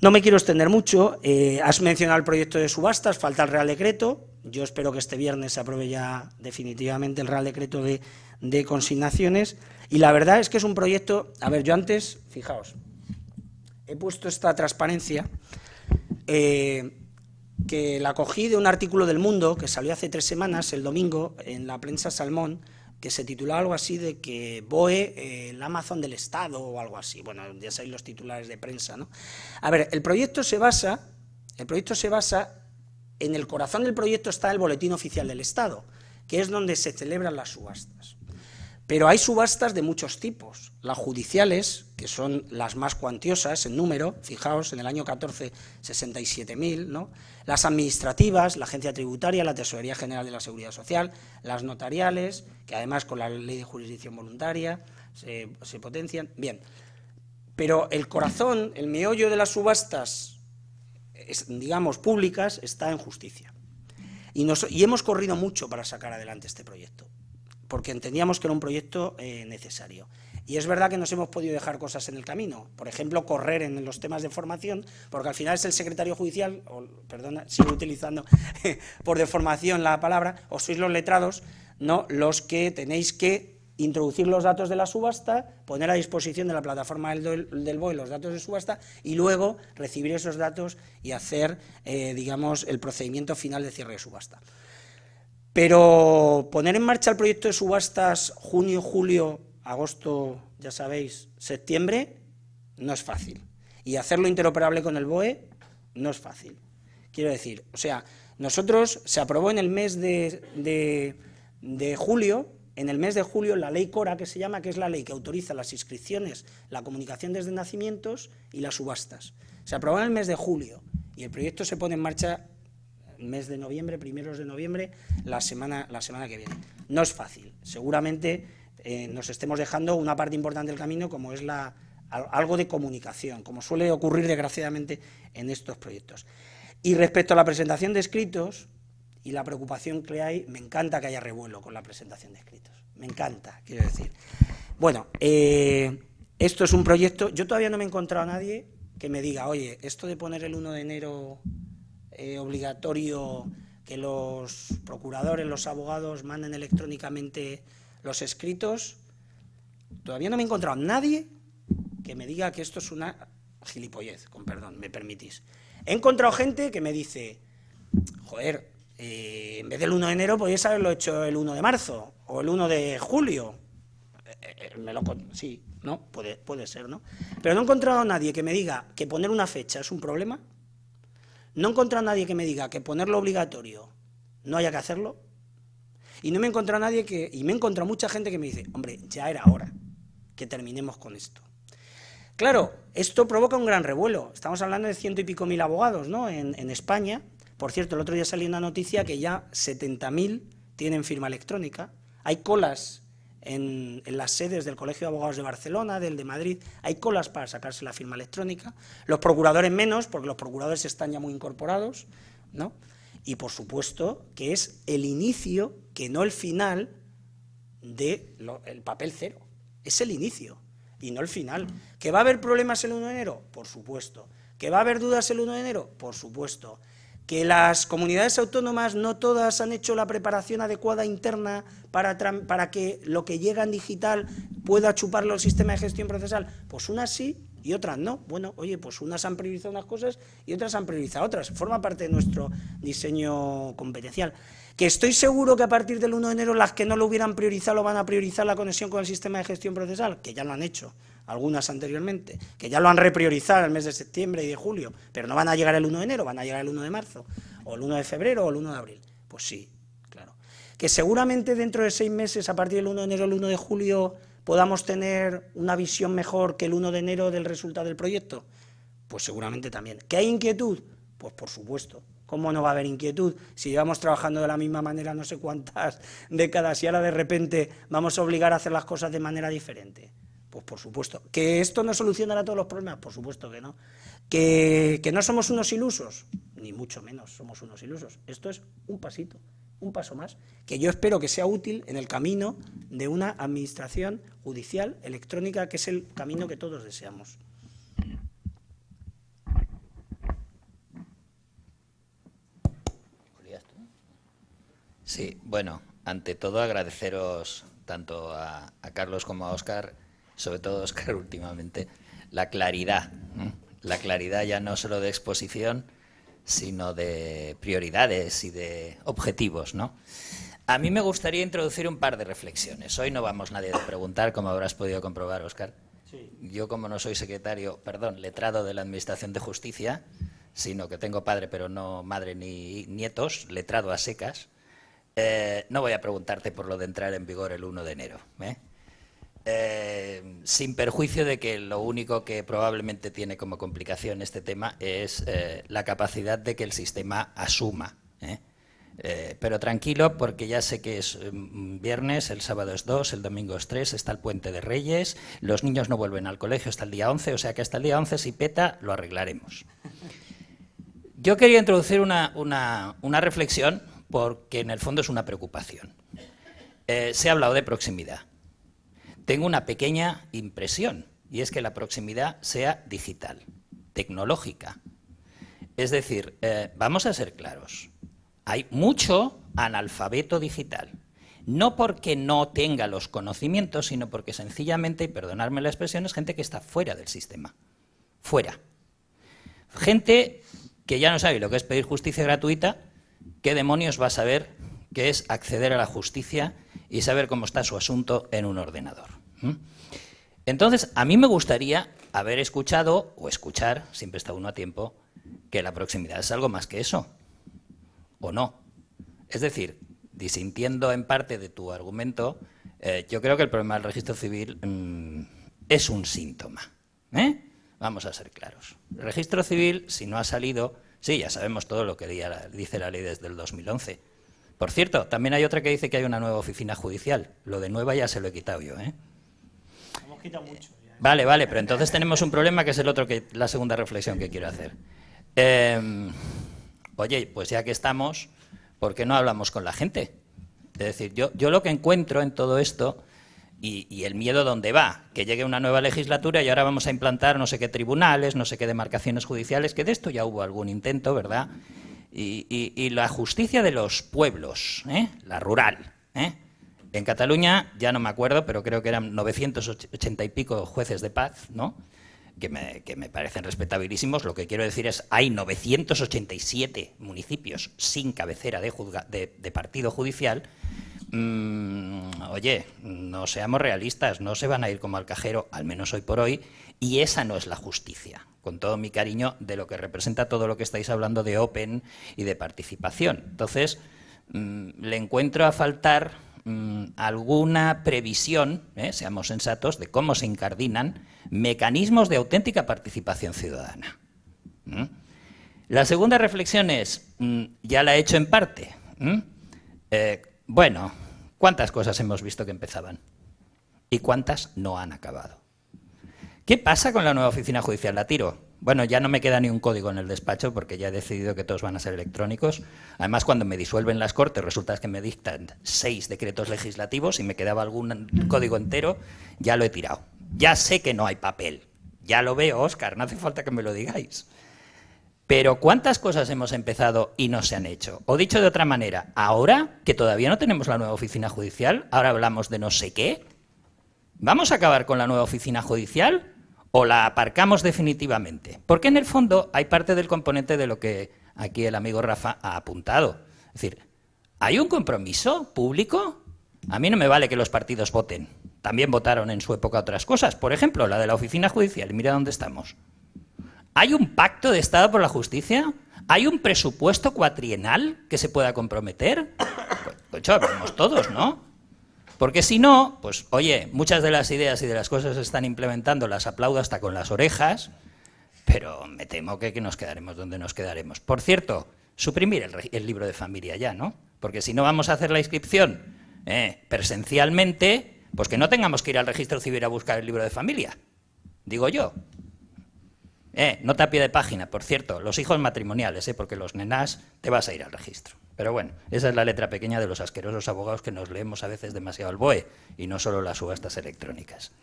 No me quiero extender mucho, eh, has mencionado el proyecto de subastas, falta el Real Decreto, yo espero que este viernes se apruebe ya definitivamente el Real Decreto de, Consignaciones. Y la verdad es que es un proyecto, a ver, yo antes, fijaos, he puesto esta transparencia eh, que la cogí de un artículo del Mundo que salió hace tres semanas, el domingo, en la prensa Salmón, que se titulaba algo así de que BOE, eh, el Amazon del Estado o algo así. Bueno, ya sabéis los titulares de prensa, ¿no? A ver, el proyecto se basa, el proyecto se basa en el corazón del proyecto está el Boletín Oficial del Estado, que es donde se celebran las subastas. Pero hay subastas de muchos tipos. Las judiciales, que son las más cuantiosas en número, fijaos, en el año 14, 67.000, ¿no? Las administrativas, la agencia tributaria, la Tesorería General de la Seguridad Social, las notariales, que además con la ley de jurisdicción voluntaria se, se potencian. Bien, pero el corazón, el meollo de las subastas digamos, públicas está en justicia. Y, hemos corrido mucho para sacar adelante este proyecto, porque entendíamos que era un proyecto eh, necesario. Y es verdad que nos hemos podido dejar cosas en el camino, por ejemplo, correr en los temas de formación, porque al final es el secretario judicial, o, perdona, sigo utilizando por deformación la palabra, o sois los letrados, no los que tenéis que introducir los datos de la subasta, poner a disposición de la plataforma del, BOE los datos de subasta y luego recibir esos datos y hacer, eh, digamos, el procedimiento final de cierre de subasta. Pero poner en marcha el proyecto de subastas junio, julio, agosto, ya sabéis, septiembre, no es fácil. Y hacerlo interoperable con el BOE no es fácil. Quiero decir, o sea, nosotros se aprobó en el mes de julio en el mes de julio, la ley Cora, que se llama, que es la ley que autoriza las inscripciones, la comunicación desde nacimientos y las subastas. Se aprobó en el mes de julio y el proyecto se pone en marcha el mes de noviembre, primeros de noviembre, la semana, la semana que viene. No es fácil. Seguramente eh, nos estemos dejando una parte importante del camino como es la, algo de comunicación, como suele ocurrir desgraciadamente en estos proyectos. Y respecto a la presentación de escritos, y la preocupación que hay, me encanta que haya revuelo con la presentación de escritos. Me encanta, quiero decir. Bueno, eh, esto es un proyecto, yo todavía no me he encontrado a nadie que me diga, oye, esto de poner el 1 de enero eh, obligatorio que los procuradores, los abogados manden electrónicamente los escritos, todavía no me he encontrado a nadie que me diga que esto es una gilipollez, con perdón, me permitís. He encontrado gente que me dice, joder, eh, en vez del 1 de enero podías haberlo hecho el 1 de marzo o el 1 de julio. Eh, eh, sí, ¿no? Puede, puede ser, ¿no? Pero no he encontrado a nadie que me diga que poner una fecha es un problema. No he encontrado a nadie que me diga que ponerlo obligatorio no haya que hacerlo. Y no me he encontrado a nadie que. Y me he mucha gente que me dice, hombre, ya era hora que terminemos con esto. Claro, esto provoca un gran revuelo. Estamos hablando de ciento y pico mil abogados, ¿no? en España, por cierto, el otro día salió una noticia que ya 70.000 tienen firma electrónica. Hay colas en, las sedes del Colegio de Abogados de Barcelona, del de Madrid, hay colas para sacarse la firma electrónica. Los procuradores menos, porque los procuradores están ya muy incorporados, ¿no? Y por supuesto que es el inicio, que no el final, del papel cero. Es el inicio y no el final. ¿Que va a haber problemas el 1 de enero? Por supuesto. ¿Que va a haber dudas el 1 de enero? Por supuesto que las comunidades autónomas no todas han hecho la preparación adecuada interna para, para que lo que llega en digital pueda chuparlo el sistema de gestión procesal. Pues unas sí y otras no. Bueno, oye, pues unas han priorizado unas cosas y otras han priorizado otras. Forma parte de nuestro diseño competencial. Que estoy seguro que a partir del 1 de enero las que no lo hubieran priorizado lo van a priorizar la conexión con el sistema de gestión procesal, que ya lo han hecho algunas anteriormente, que ya lo han repriorizado el mes de septiembre y de julio, pero no van a llegar el 1 de enero, van a llegar el 1 de marzo, o el 1 de febrero, o el 1 de abril. Pues sí, claro. Que seguramente dentro de seis meses, a partir del 1 de enero, o el 1 de julio, podamos tener una visión mejor que el 1 de enero del resultado del proyecto. Pues seguramente también. ¿Que hay inquietud? Pues por supuesto. ¿Cómo no va a haber inquietud? Si llevamos trabajando de la misma manera no sé cuántas décadas y ahora de repente vamos a obligar a hacer las cosas de manera diferente. Pues por supuesto. ¿Que esto no solucionará todos los problemas? Por supuesto que no. ¿Que, no somos unos ilusos? Ni mucho menos somos unos ilusos. Esto es un pasito, un paso más, que yo espero que sea útil en el camino de una administración judicial electrónica, que es el camino que todos deseamos. Sí, bueno, ante todo agradeceros tanto a, a Carlos como a Oscar sobre todo Oscar últimamente, la claridad. La claridad ya no solo de exposición, sino de prioridades y de objetivos, ¿no? A mí me gustaría introducir un par de reflexiones. Hoy no vamos nadie a preguntar, como habrás podido comprobar, Oscar. Yo, como no soy secretario, perdón, letrado de la Administración de Justicia, sino que tengo padre, pero no madre ni nietos, letrado a secas, eh, no voy a preguntarte por lo de entrar en vigor el 1 de enero. ¿eh? Eh, sin perjuicio de que lo único que probablemente tiene como complicación este tema es eh, la capacidad de que el sistema asuma. ¿eh? pero tranquilo, porque ya sé que es mm, mm, viernes, el sábado es 2, el domingo es 3, está el puente de Reyes, los niños no vuelven al colegio hasta el día 11, o sea que hasta el día 11 si peta lo arreglaremos. Yo quería introducir una reflexión porque en el fondo es una preocupación. se ha hablado de proximidad tengo una pequeña impresión, y es que la proximidad sea digital, tecnológica. Es decir, eh, vamos a ser claros, hay mucho analfabeto digital. No porque no tenga los conocimientos, sino porque sencillamente, y perdonarme la expresión, es gente que está fuera del sistema. Fuera. Gente que ya no sabe lo que es pedir justicia gratuita, ¿qué demonios va a saber qué es acceder a la justicia y saber cómo está su asunto en un ordenador? Entonces, a mí me gustaría haber escuchado o escuchar, siempre está uno a tiempo, que la proximidad es algo más que eso, o no. Es decir, disintiendo en parte de tu argumento, eh, yo creo que el problema del registro civil mm, es un síntoma. ¿eh? Vamos a ser claros. El registro civil, si no ha salido, sí, ya sabemos todo lo que dice la ley desde el 2011. Por cierto, también hay otra que dice que hay una nueva oficina judicial. Lo de nueva ya se lo he quitado yo. ¿eh? Vale, vale, pero entonces tenemos un problema que es el otro que la segunda reflexión que quiero hacer. Em, oye, pues ya que estamos, ¿por qué no hablamos con la gente? Es decir, yo, yo lo que encuentro en todo esto y, el miedo dónde va, que llegue una nueva legislatura y ahora vamos a implantar no sé qué tribunales, no sé qué demarcaciones judiciales, que de esto ya hubo algún intento, ¿verdad? Y, la justicia de los pueblos, ¿eh? la rural, ¿eh? En Cataluña, ya no me acuerdo, pero creo que eran 980 y pico jueces de paz, ¿no? Que me, parecen respetabilísimos. Lo que quiero decir es, hay 987 municipios sin cabecera de, de, partido judicial. Mm, oye, no seamos realistas, no se van a ir como al cajero, al menos hoy por hoy, y esa no es la justicia, con todo mi cariño de lo que representa todo lo que estáis hablando de Open y de participación. Entonces, mm, le encuentro a faltar Mm, alguna previsión, ¿eh? seamos sensatos, de cómo se incardinan mecanismos de auténtica participación ciudadana. La segunda reflexión es, mm, ya la he hecho en parte. Eh, bueno, ¿cuántas cosas hemos visto que empezaban? ¿Y cuántas no han acabado? ¿Qué pasa con la nueva oficina judicial? La tiro. Bueno, ya no me queda ni un código en el despacho porque ya he decidido que todos van a ser electrónicos. Además, cuando me disuelven las cortes, resulta que me dictan seis decretos legislativos y me quedaba algún código entero, ya lo he tirado. Ya sé que no hay papel. Ya lo veo, Oscar, no hace falta que me lo digáis. Pero ¿cuántas cosas hemos empezado y no se han hecho? O dicho de otra manera, ahora que todavía no tenemos la nueva oficina judicial, ahora hablamos de no sé qué, ¿vamos a acabar con la nueva oficina judicial? o la aparcamos definitivamente. Porque en el fondo hay parte del componente de lo que aquí el amigo Rafa ha apuntado. Es decir, ¿hay un compromiso público? A mí no me vale que los partidos voten. También votaron en su época otras cosas, por ejemplo, la de la oficina judicial. Mira dónde estamos. ¿Hay un pacto de Estado por la justicia? ¿Hay un presupuesto cuatrienal que se pueda comprometer? Cocho, hablamos todos, ¿no? Porque si no, pues oye, muchas de las ideas y de las cosas se están implementando, las aplaudo hasta con las orejas, pero me temo que, que nos quedaremos donde nos quedaremos. Por cierto, suprimir el, libro de familia ya, ¿no? Porque si no vamos a hacer la inscripción eh, presencialmente, pues que no tengamos que ir al registro civil a buscar el libro de familia, digo yo. Eh, no nota de página, por cierto, los hijos matrimoniales, eh, porque los nenás te vas a ir al registro. Pero bueno, esa es la letra pequeña de los asquerosos abogados que nos leemos a veces demasiado al BOE y no solo las subastas electrónicas.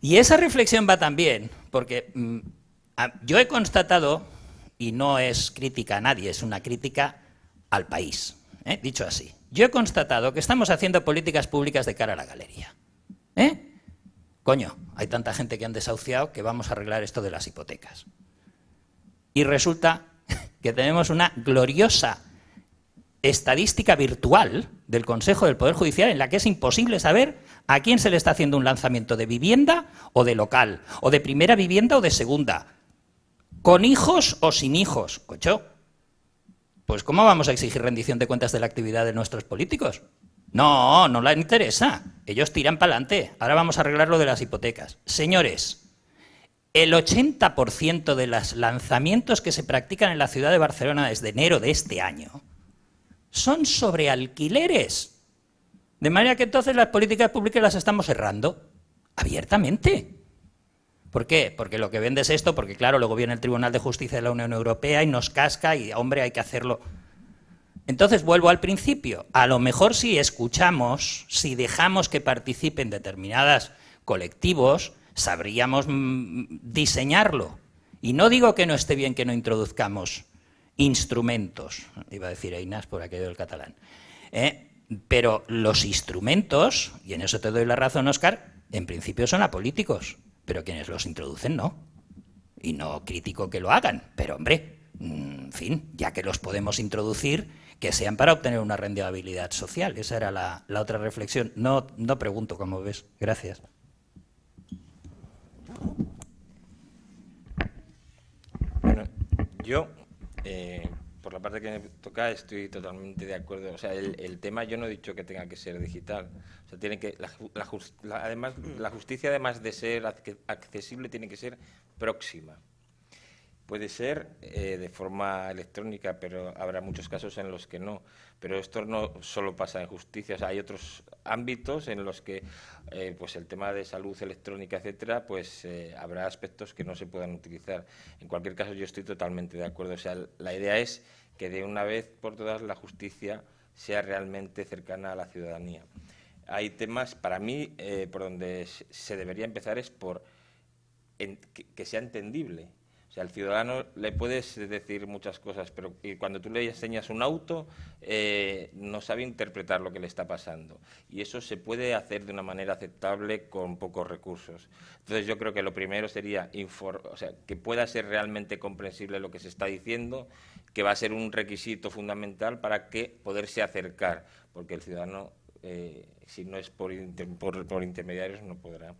Y esa reflexión va también, porque mm, yo he constatado, y no es crítica a nadie, es una crítica al país, ¿eh? dicho así. Yo he constatado que estamos haciendo políticas públicas de cara a la galería. ¿eh? Coño, hay tanta gente que han desahuciado que vamos a arreglar esto de las hipotecas. Y resulta que tenemos una gloriosa estadística virtual del Consejo del Poder Judicial en la que es imposible saber a quién se le está haciendo un lanzamiento de vivienda o de local, o de primera vivienda o de segunda, con hijos o sin hijos. Cocho, pues ¿cómo vamos a exigir rendición de cuentas de la actividad de nuestros políticos? No, no la interesa. Ellos tiran para adelante. Ahora vamos a arreglar lo de las hipotecas. Señores, el 80% de los lanzamientos que se practican en la ciudad de Barcelona desde enero de este año son sobre alquileres. De manera que entonces las políticas públicas las estamos errando abiertamente. ¿Por qué? Porque lo que vende es esto, porque claro, luego viene el Tribunal de Justicia de la Unión Europea y nos casca y, hombre, hay que hacerlo. Entonces vuelvo al principio. A lo mejor si escuchamos, si dejamos que participen determinados colectivos, sabríamos mm, diseñarlo. Y no digo que no esté bien que no introduzcamos instrumentos, iba a decir Einas por aquello del catalán. ¿eh? Pero los instrumentos, y en eso te doy la razón, Oscar, en principio son apolíticos, pero quienes los introducen no. Y no critico que lo hagan, pero hombre, mm, en fin, ya que los podemos introducir, que sean para obtener una rentabilidad social. Esa era la, otra reflexión. No, no pregunto, como ves. Gracias. yo eh, por la parte que me toca estoy totalmente de acuerdo. O sea, el, tema yo no he dicho que tenga que ser digital. O sea, tiene que la, además mm. la justicia además de ser accesible tiene que ser próxima. Puede ser eh, de forma electrónica, pero habrá muchos casos en los que no. Pero esto no solo pasa en justicia, o sea, hay otros ámbitos en los que eh, pues el tema de salud electrónica, etcétera, pues eh, habrá aspectos que no se puedan utilizar. En cualquier caso, yo estoy totalmente de acuerdo. O sea, la idea es que de una vez por todas la justicia sea realmente cercana a la ciudadanía. Hay temas, para mí, eh, por donde se debería empezar es por que sea entendible o sea, al ciudadano le puedes decir muchas cosas, pero cuando tú le enseñas un auto, eh, no sabe interpretar lo que le está pasando. Y eso se puede hacer de una manera aceptable con pocos recursos. Entonces, yo creo que lo primero sería que pueda ser realmente comprensible lo que se está diciendo, que va a ser un requisito fundamental para que poderse acercar, porque el ciudadano, eh, si no es por, por intermediarios, no podrá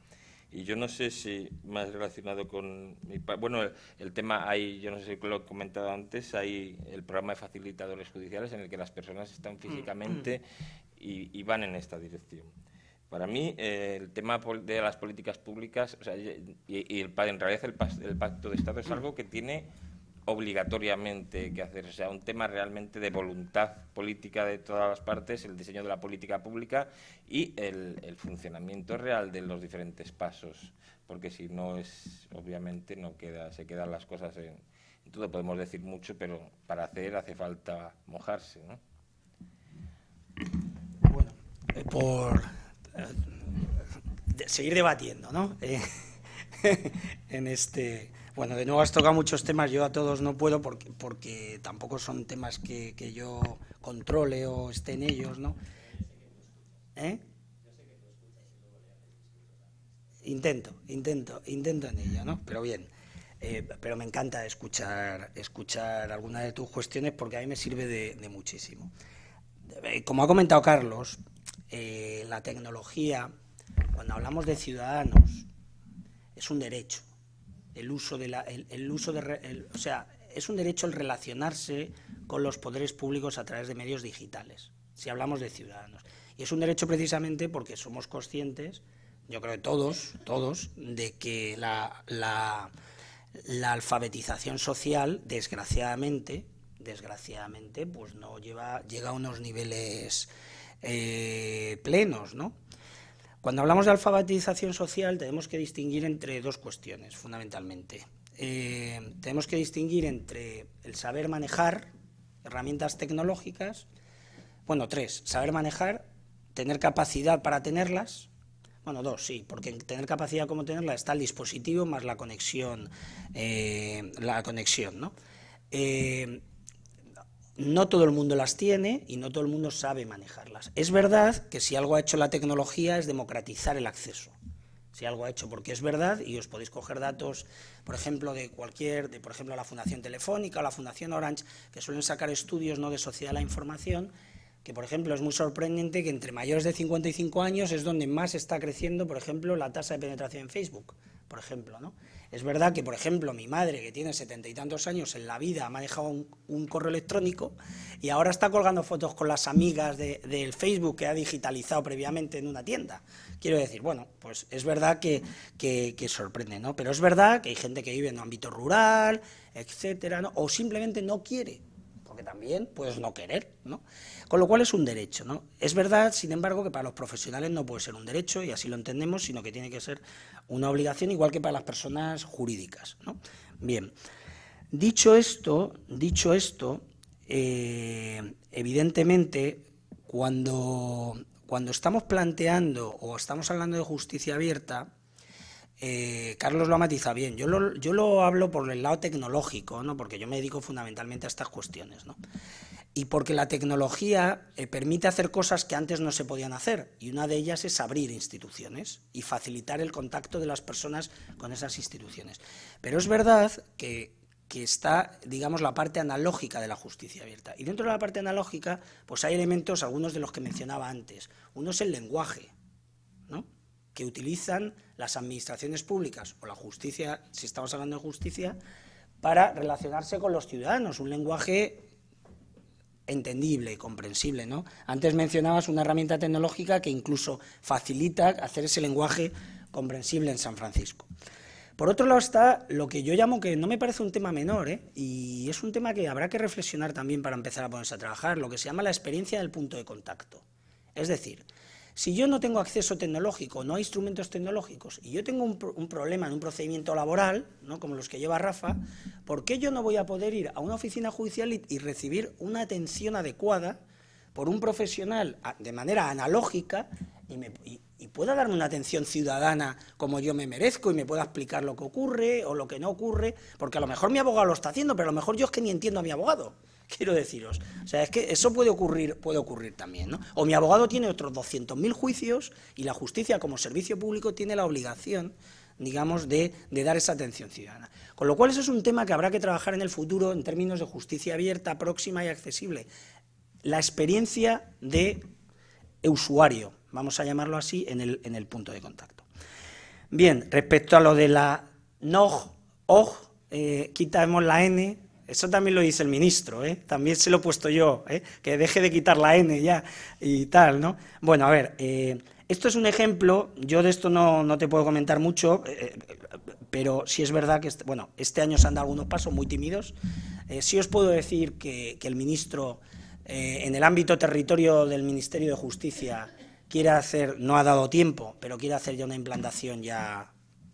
y yo no sé si más relacionado con mi bueno el, tema hay yo no sé si lo he comentado antes hay el programa de facilitadores judiciales en el que las personas están mm, físicamente mm. y, van en esta dirección para mí eh, el tema de las políticas públicas y, en realidad el pacto de Estado es mm. algo que tiene obligatoriamente que hacer. O sea, un tema realmente de voluntad política de todas las partes, el diseño de la política pública y el, funcionamiento real de los diferentes pasos. Porque si no es, obviamente, no queda, se quedan las cosas en, todo. Podemos decir mucho, pero para hacer hace falta mojarse, ¿no? Bueno, eh, por eh, seguir debatiendo, ¿no? en este bueno, de nuevo has tocado muchos temas, yo a todos no puedo porque, tampoco son temas que, yo controle o esté en ellos, ¿no? ¿Eh? Intento, intento, intento en ello, ¿no? Pero bien, eh, pero me encanta escuchar, escuchar alguna de tus cuestiones porque a mí me sirve de, muchísimo. Eh, como ha comentado Carlos, eh, la tecnología, cuando hablamos de ciudadanos, es un derecho el uso de la, el, uso de, o sea, es un derecho el relacionarse con los poderes públicos a través de medios digitales, si hablamos de ciudadanos. Y es un derecho precisamente porque somos conscientes, yo creo que todos, todos, de que la, la, alfabetización social, desgraciadamente, desgraciadamente, pues no lleva, llega a unos niveles eh, plenos, ¿no? Cuando hablamos de alfabetización social tenemos que distinguir entre dos cuestiones, fundamentalmente. Eh, tenemos que distinguir entre el saber manejar herramientas tecnológicas, bueno, tres, saber manejar, tener capacidad para tenerlas, bueno, dos, sí, porque tener capacidad como tenerla está el dispositivo más la conexión, eh, la conexión, ¿no? Eh, no todo el mundo las tiene y no todo el mundo sabe manejarlas. Es verdad que si algo ha hecho la tecnología es democratizar el acceso. Si algo ha hecho, porque es verdad, y os podéis coger datos, por ejemplo, de cualquier, de por ejemplo la Fundación Telefónica o la Fundación Orange, que suelen sacar estudios ¿no? de sociedad de la información, que por ejemplo es muy sorprendente que entre mayores de 55 años es donde más está creciendo, por ejemplo, la tasa de penetración en Facebook, por ejemplo. ¿no? Es verdad que, por ejemplo, mi madre, que tiene setenta y tantos años en la vida, ha manejado un, correo electrónico y ahora está colgando fotos con las amigas del Facebook que ha digitalizado previamente en una tienda. Quiero decir, bueno, pues es verdad que, que sorprende, ¿no? Pero es verdad que hay gente que vive en un ámbito rural, etcétera, ¿no? o simplemente no quiere también puedes no querer, ¿no? Con lo cual es un derecho, ¿no? Es verdad, sin embargo, que para los profesionales no puede ser un derecho, y así lo entendemos, sino que tiene que ser una obligación, igual que para las personas jurídicas, ¿no? Bien. Dicho esto, dicho esto, eh, evidentemente, cuando, cuando estamos planteando o estamos hablando de justicia abierta, eh, Carlos lo matiza bien. Yo lo, yo lo hablo por el lado tecnológico, ¿no? porque yo me dedico fundamentalmente a estas cuestiones. ¿no? Y porque la tecnología eh, permite hacer cosas que antes no se podían hacer. Y una de ellas es abrir instituciones y facilitar el contacto de las personas con esas instituciones. Pero es verdad que, que está, digamos, la parte analógica de la justicia abierta. Y dentro de la parte analógica, pues hay elementos, algunos de los que mencionaba antes. Uno es el lenguaje que utilizan las administraciones públicas o la justicia, si estamos hablando de justicia, para relacionarse con los ciudadanos, un lenguaje entendible, comprensible. ¿no? Antes mencionabas una herramienta tecnológica que incluso facilita hacer ese lenguaje comprensible en San Francisco. Por otro lado está lo que yo llamo que no me parece un tema menor, ¿eh? y es un tema que habrá que reflexionar también para empezar a ponerse a trabajar, lo que se llama la experiencia del punto de contacto. Es decir, si yo no tengo acceso tecnológico, no hay instrumentos tecnológicos, y yo tengo un, problema en un procedimiento laboral, ¿no? como los que lleva Rafa, ¿por qué yo no voy a poder ir a una oficina judicial y, recibir una atención adecuada por un profesional de manera analógica y, y, pueda darme una atención ciudadana como yo me merezco y me pueda explicar lo que ocurre o lo que no ocurre? Porque a lo mejor mi abogado lo está haciendo, pero a lo mejor yo es que ni entiendo a mi abogado quiero deciros. O sea, es que eso puede ocurrir, puede ocurrir también, ¿no? O mi abogado tiene otros 200.000 juicios y la justicia como servicio público tiene la obligación digamos, de, dar esa atención ciudadana. Con lo cual, eso es un tema que habrá que trabajar en el futuro en términos de justicia abierta, próxima y accesible. La experiencia de usuario, vamos a llamarlo así, en el, en el punto de contacto. Bien, respecto a lo de la NOG, OG, eh, quitamos la N, eso también lo dice el ministro, ¿eh? también se lo he puesto yo, ¿eh? que deje de quitar la N ya y tal, ¿no? Bueno, a ver, eh, esto es un ejemplo, yo de esto no, te puedo comentar mucho, eh, pero sí es verdad que, este, bueno, este año se han dado algunos pasos muy tímidos. sí os puedo decir que, que el ministro, en el ámbito territorio del Ministerio de Justicia, quiere hacer, no ha dado tiempo, pero quiere hacer ya una implantación ya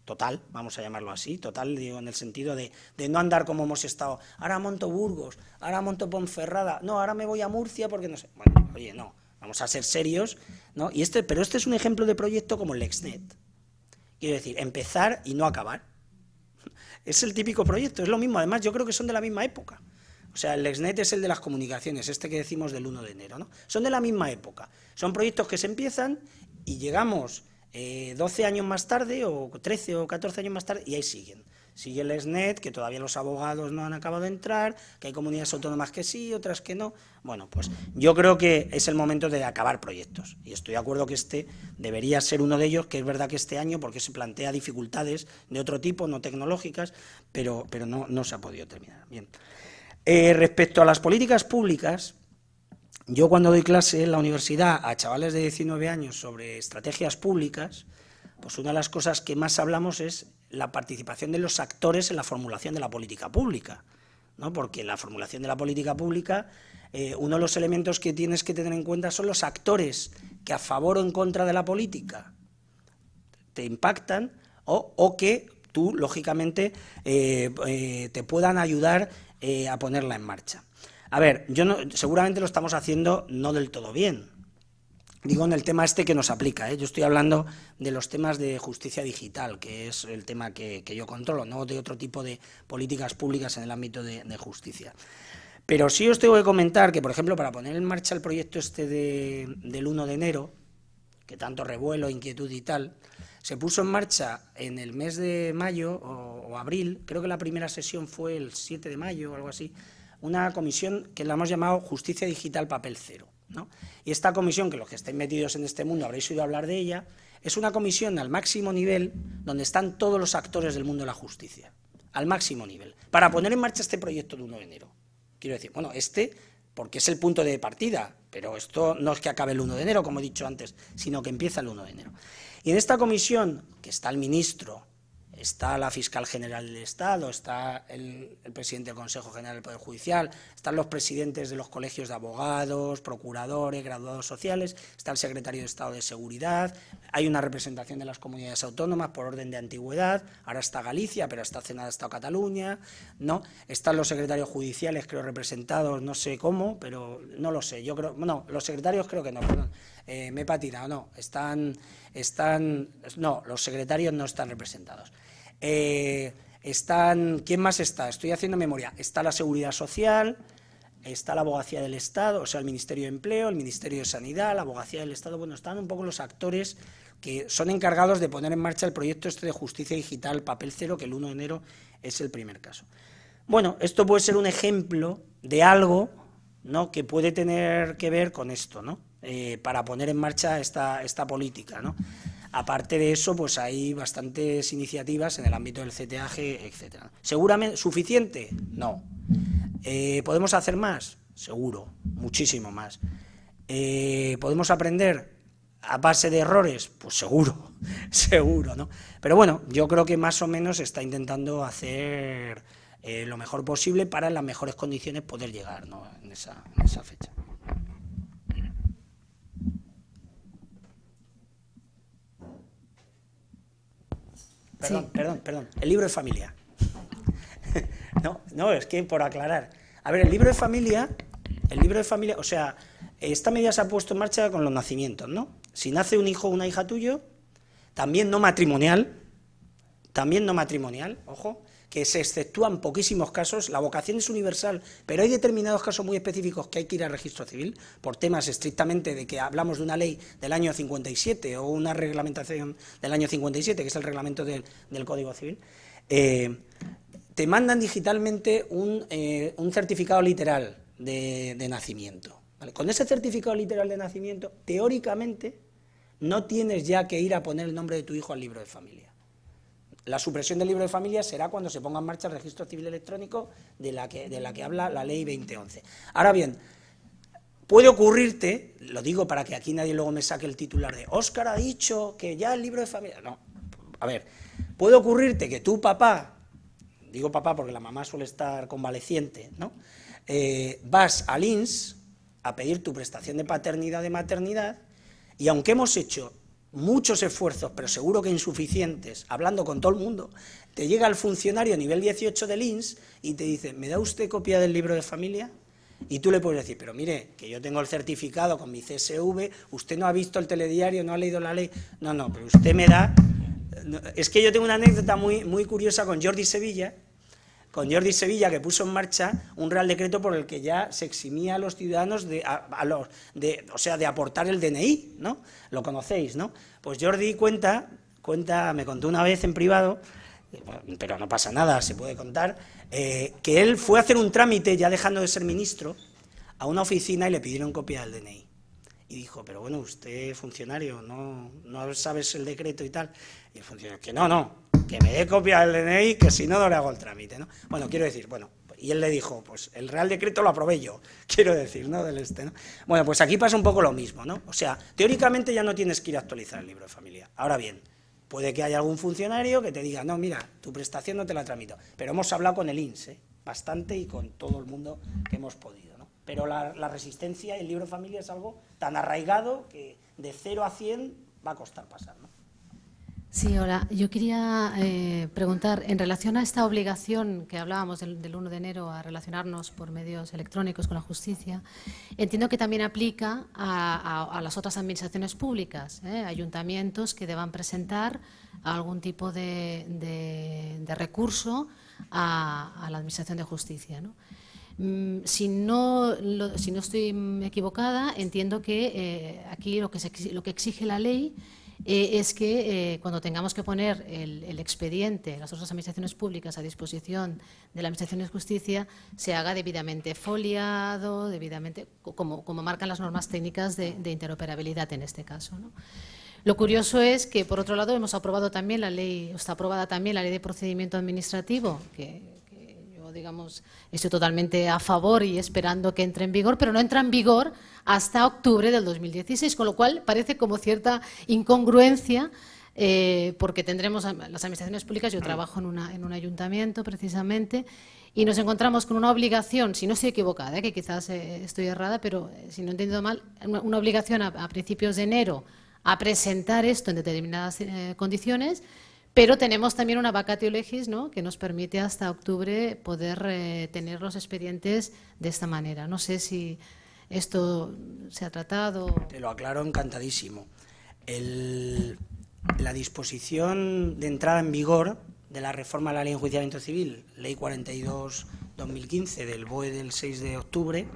total, vamos a llamarlo así, total, digo, en el sentido de, no andar como hemos estado, ahora monto Burgos, ahora monto Ponferrada, no, ahora me voy a Murcia porque no sé, bueno, oye, no, vamos a ser serios, ¿no? Y este, pero este es un ejemplo de proyecto como el LexNet. Quiero decir, empezar y no acabar. Es el típico proyecto, es lo mismo, además yo creo que son de la misma época. O sea, el LexNet es el de las comunicaciones, este que decimos del 1 de enero, ¿no? Son de la misma época. Son proyectos que se empiezan y llegamos 12 eh, años más tarde, o 13 o 14 años más tarde, y ahí siguen. Sigue el SNET, que todavía los abogados no han acabado de entrar, que hay comunidades autónomas que sí, otras que no. Bueno, pues yo creo que es el momento de acabar proyectos. Y estoy de acuerdo que este debería ser uno de ellos, que es verdad que este año, porque se plantea dificultades de otro tipo, no tecnológicas, pero, pero no, no se ha podido terminar. Bien. Eh, respecto a las políticas públicas, yo cuando doy clase en la universidad a chavales de 19 años sobre estrategias públicas, pues una de las cosas que más hablamos es la participación de los actores en la formulación de la política pública, ¿no? porque en la formulación de la política pública eh, uno de los elementos que tienes que tener en cuenta son los actores que a favor o en contra de la política te impactan o, que tú, lógicamente, eh, eh, te puedan ayudar a ponerla en marcha. A ver, yo seguramente lo estamos haciendo no del todo bien. Digo en el tema este que nos aplica. ¿eh? Yo estoy hablando de los temas de justicia digital, que es el tema que, yo controlo, no de otro tipo de políticas públicas en el ámbito de, justicia. Pero sí os tengo que comentar que, por ejemplo, para poner en marcha el proyecto este del 1 de enero, que tanto revuelo, inquietud y tal, se puso en marcha en el mes de mayo o, o abril, creo que la primera sesión fue el 7 de mayo o algo así, una comisión que la hemos llamado Justicia Digital Papel Cero. ¿no? Y esta comisión, que los que estén metidos en este mundo habréis oído hablar de ella, es una comisión al máximo nivel donde están todos los actores del mundo de la justicia, al máximo nivel, para poner en marcha este proyecto de 1 de enero. Quiero decir, bueno, este porque es el punto de partida, pero esto no es que acabe el 1 de enero, como he dicho antes, sino que empieza el 1 de enero. Y en esta comisión, que está el ministro, está la fiscal general del Estado, está el, presidente del Consejo General del Poder Judicial, están los presidentes de los colegios de abogados, procuradores, graduados sociales, está el secretario de Estado de Seguridad, hay una representación de las comunidades autónomas por orden de antigüedad, ahora está Galicia, pero hasta hace nada estado Cataluña, ¿no? Están los secretarios judiciales, creo, representados, no sé cómo, pero no lo sé, yo creo, no, los secretarios creo que no, perdón, eh, me he patinado, no, están, están, no, los secretarios no están representados. Eh, están, ¿Quién más está? Estoy haciendo memoria. Está la Seguridad Social, está la Abogacía del Estado, o sea, el Ministerio de Empleo, el Ministerio de Sanidad, la Abogacía del Estado. Bueno, están un poco los actores que son encargados de poner en marcha el proyecto este de justicia digital, papel cero, que el 1 de enero es el primer caso. Bueno, esto puede ser un ejemplo de algo ¿no? que puede tener que ver con esto, ¿no? Eh, para poner en marcha esta, esta política, ¿no? Aparte de eso, pues hay bastantes iniciativas en el ámbito del CTAG, etcétera. ¿Seguramente suficiente? No. Eh, ¿Podemos hacer más? Seguro, muchísimo más. Eh, ¿Podemos aprender a base de errores? Pues seguro, seguro, ¿no? Pero bueno, yo creo que más o menos está intentando hacer eh, lo mejor posible para en las mejores condiciones poder llegar en esa fecha. Perdón, perdón, perdón. El libro de familia. no, no, es que por aclarar. A ver, el libro de familia, el libro de familia, o sea, esta medida se ha puesto en marcha con los nacimientos, ¿no? Si nace un hijo o una hija tuyo, también no matrimonial, también no matrimonial, ojo, que se exceptúan poquísimos casos, la vocación es universal, pero hay determinados casos muy específicos que hay que ir al registro civil por temas estrictamente de que hablamos de una ley del año 57 o una reglamentación del año 57, que es el reglamento del Código Civil. Eh, te mandan digitalmente un, eh, certificado literal de, nacimiento. Con ese certificado literal de nacimiento, teóricamente, no tienes ya que ir a poner el nombre de tu hijo al libro de familia. La supresión del libro de familia será cuando se ponga en marcha el registro civil electrónico de la que, de la que habla la ley 2011. Ahora bien, puede ocurrirte, lo digo para que aquí nadie luego me saque el titular de Óscar ha dicho que ya el libro de familia... No, a ver, puede ocurrirte que tu papá, digo papá porque la mamá suele estar convaleciente, ¿no? Eh, vas al INS a pedir tu prestación de paternidad de maternidad y aunque hemos hecho muchos esfuerzos, pero seguro que insuficientes, hablando con todo el mundo, te llega el funcionario a nivel 18 de lins y te dice, ¿me da usted copia del libro de familia? Y tú le puedes decir, pero mire, que yo tengo el certificado con mi CSV, usted no ha visto el telediario, no ha leído la ley. No, no, pero usted me da... Es que yo tengo una anécdota muy, muy curiosa con Jordi Sevilla, con Jordi Sevilla, que puso en marcha un real decreto por el que ya se eximía a los ciudadanos de, de, o sea, de aportar el DNI, ¿no? Lo conocéis, ¿no? Pues Jordi cuenta, cuenta, me contó una vez en privado, pero no pasa nada, se puede contar, eh, que él fue a hacer un trámite, ya dejando de ser ministro, a una oficina y le pidieron copia del DNI. Y dijo, pero bueno, usted funcionario, no, no sabes el decreto y tal. Y el funcionario, que no, no, que me dé copia del DNI, que si no, no le hago el trámite, ¿no? Bueno, quiero decir, bueno, y él le dijo, pues el Real Decreto lo aprobé yo, quiero decir, ¿no? Del este, ¿no? Bueno, pues aquí pasa un poco lo mismo, ¿no? O sea, teóricamente ya no tienes que ir a actualizar el libro de familia. Ahora bien, puede que haya algún funcionario que te diga, no, mira, tu prestación no te la tramito. Pero hemos hablado con el INSE, ¿eh? bastante, y con todo el mundo que hemos podido, ¿no? Pero la, la resistencia, el libro de familia es algo tan arraigado que de 0 a 100 va a costar pasar, ¿no? Sí, hola. Yo quería eh, preguntar, en relación a esta obligación que hablábamos del, 1 de enero a relacionarnos por medios electrónicos con la justicia, entiendo que también aplica a, las otras administraciones públicas, ¿eh? ayuntamientos que deban presentar algún tipo de, recurso a, la Administración de Justicia. Mm, si no, estoy equivocada, entiendo que eh, aquí lo que, lo que exige la ley eh, es que eh, cuando tengamos que poner el, expediente, las otras administraciones públicas a disposición de la Administración de Justicia, se haga debidamente foliado, debidamente, como, marcan las normas técnicas de, interoperabilidad en este caso. Lo curioso es que, por otro lado, hemos aprobado también la ley, está aprobada también la ley de procedimiento administrativo, que, que yo, digamos, estoy totalmente a favor y esperando que entre en vigor, pero no entra en vigor hasta octubre del 2016, con lo cual parece como cierta incongruencia. Eh, porque tendremos las administraciones públicas, yo mm. trabajo en, una, en un ayuntamiento precisamente, y nos encontramos con una obligación, si no estoy equivocada, eh, que quizás eh, estoy errada, pero si no he entendido mal, una, obligación a, principios de enero a presentar esto en determinadas condiciones, pero tenemos también una vacatio legis ¿no? que nos permite hasta octubre poder tener los expedientes de esta manera. No sé si esto se ha tratado. Te lo aclaro encantadísimo. la disposición de entrada en vigor de la reforma de la Ley de Enjuiciamiento Civil, Ley 42-2015 del BOE del 6 de octubre,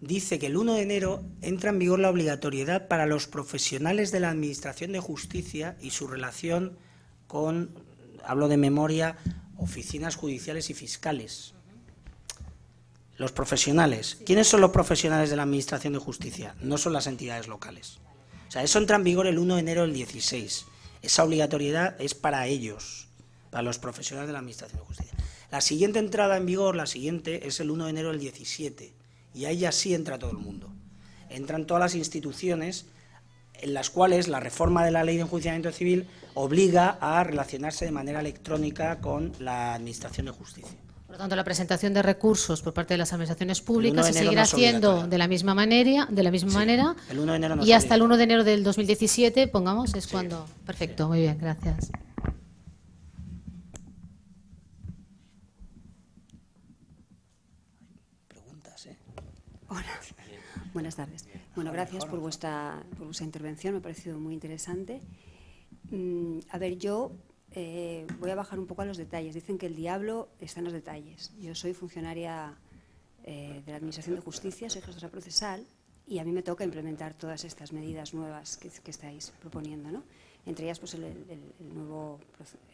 dice que el 1 de enero entra en vigor la obligatoriedad para los profesionales de la Administración de Justicia y su relación con, hablo de memoria, oficinas judiciales y fiscales. Los profesionales. ¿Quiénes son los profesionales de la Administración de Justicia? No son las entidades locales. O sea, eso entra en vigor el 1 de enero del 16. Esa obligatoriedad es para ellos, para los profesionales de la Administración de Justicia. La siguiente entrada en vigor, la siguiente, es el 1 de enero del 17. Y ahí ya sí entra todo el mundo. Entran todas las instituciones en las cuales la reforma de la ley de enjuiciamiento civil obliga a relacionarse de manera electrónica con la Administración de Justicia. Por lo tanto, la presentación de recursos por parte de las administraciones públicas se seguirá haciendo de la misma manera, de la misma manera y hasta el 1 de enero del 2017, pongamos, es cuando. Perfecto, muy bien, gracias. Preguntas, ¿eh? Hola. Buenas tardes. Bueno, gracias por vuestra, por vuestra intervención, me ha parecido muy interesante. Mm, a ver, yo eh, voy a bajar un poco a los detalles. Dicen que el diablo está en los detalles. Yo soy funcionaria eh, de la Administración de Justicia, soy gestora procesal y a mí me toca implementar todas estas medidas nuevas que, estáis proponiendo. ¿no? Entre ellas pues, el, nuevo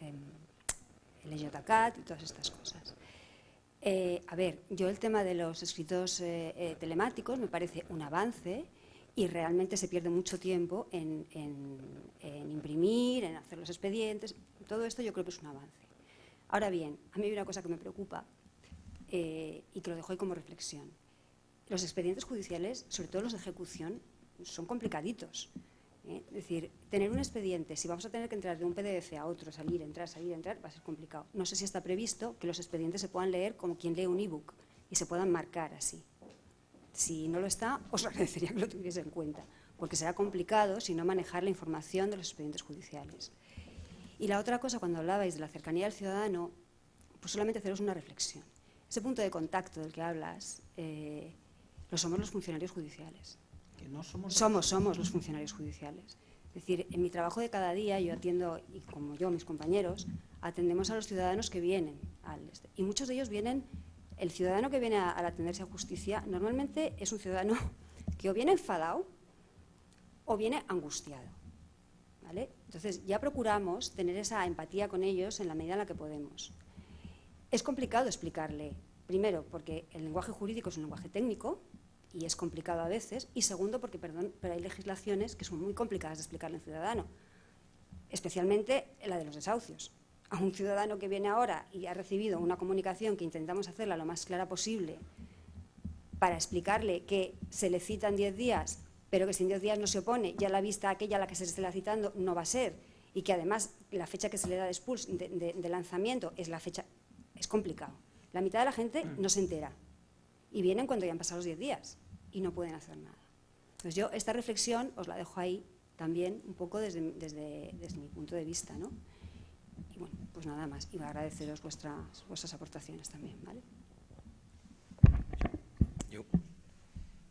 eh, y todas estas cosas. Eh, a ver, yo el tema de los escritos telemáticos me parece un avance y realmente se pierde mucho tiempo en, imprimir, en hacer los expedientes. Todo esto yo creo que es un avance. Ahora bien, a mí hay una cosa que me preocupa eh, y que lo dejo ahí como reflexión. Los expedientes judiciales, sobre todo los de ejecución, son complicaditos. ¿eh? Es decir, tener un expediente, si vamos a tener que entrar de un PDF a otro, salir, entrar, salir, entrar, va a ser complicado. No sé si está previsto que los expedientes se puedan leer como quien lee un ebook y se puedan marcar así. Si no lo está, os agradecería que lo tuviese en cuenta, porque será complicado si no manejar la información de los expedientes judiciales. Y la otra cosa, cuando hablabais de la cercanía al ciudadano, pues solamente haceros una reflexión. Ese punto de contacto del que hablas, eh, lo somos los funcionarios judiciales. Que no somos... somos, somos los funcionarios judiciales. Es decir, en mi trabajo de cada día yo atiendo, y como yo, mis compañeros, atendemos a los ciudadanos que vienen. Al este, y muchos de ellos vienen el ciudadano que viene a, atenderse a justicia normalmente es un ciudadano que o viene enfadado o viene angustiado. ¿vale? Entonces ya procuramos tener esa empatía con ellos en la medida en la que podemos. Es complicado explicarle, primero, porque el lenguaje jurídico es un lenguaje técnico y es complicado a veces, y segundo, porque perdón, pero hay legislaciones que son muy complicadas de explicarle al ciudadano, especialmente la de los desahucios a un ciudadano que viene ahora y ha recibido una comunicación que intentamos hacerla lo más clara posible para explicarle que se le citan 10 días, pero que si en 10 días no se opone, ya la vista aquella a la que se le está citando no va a ser, y que además la fecha que se le da de, de, lanzamiento es la fecha, es complicado. La mitad de la gente mm. no se entera y vienen cuando ya han pasado los 10 días y no pueden hacer nada. Entonces yo esta reflexión os la dejo ahí también un poco desde, desde, desde mi punto de vista. ¿no? Y bueno, pues nada más. Y agradeceros vuestras, vuestras aportaciones también, ¿vale?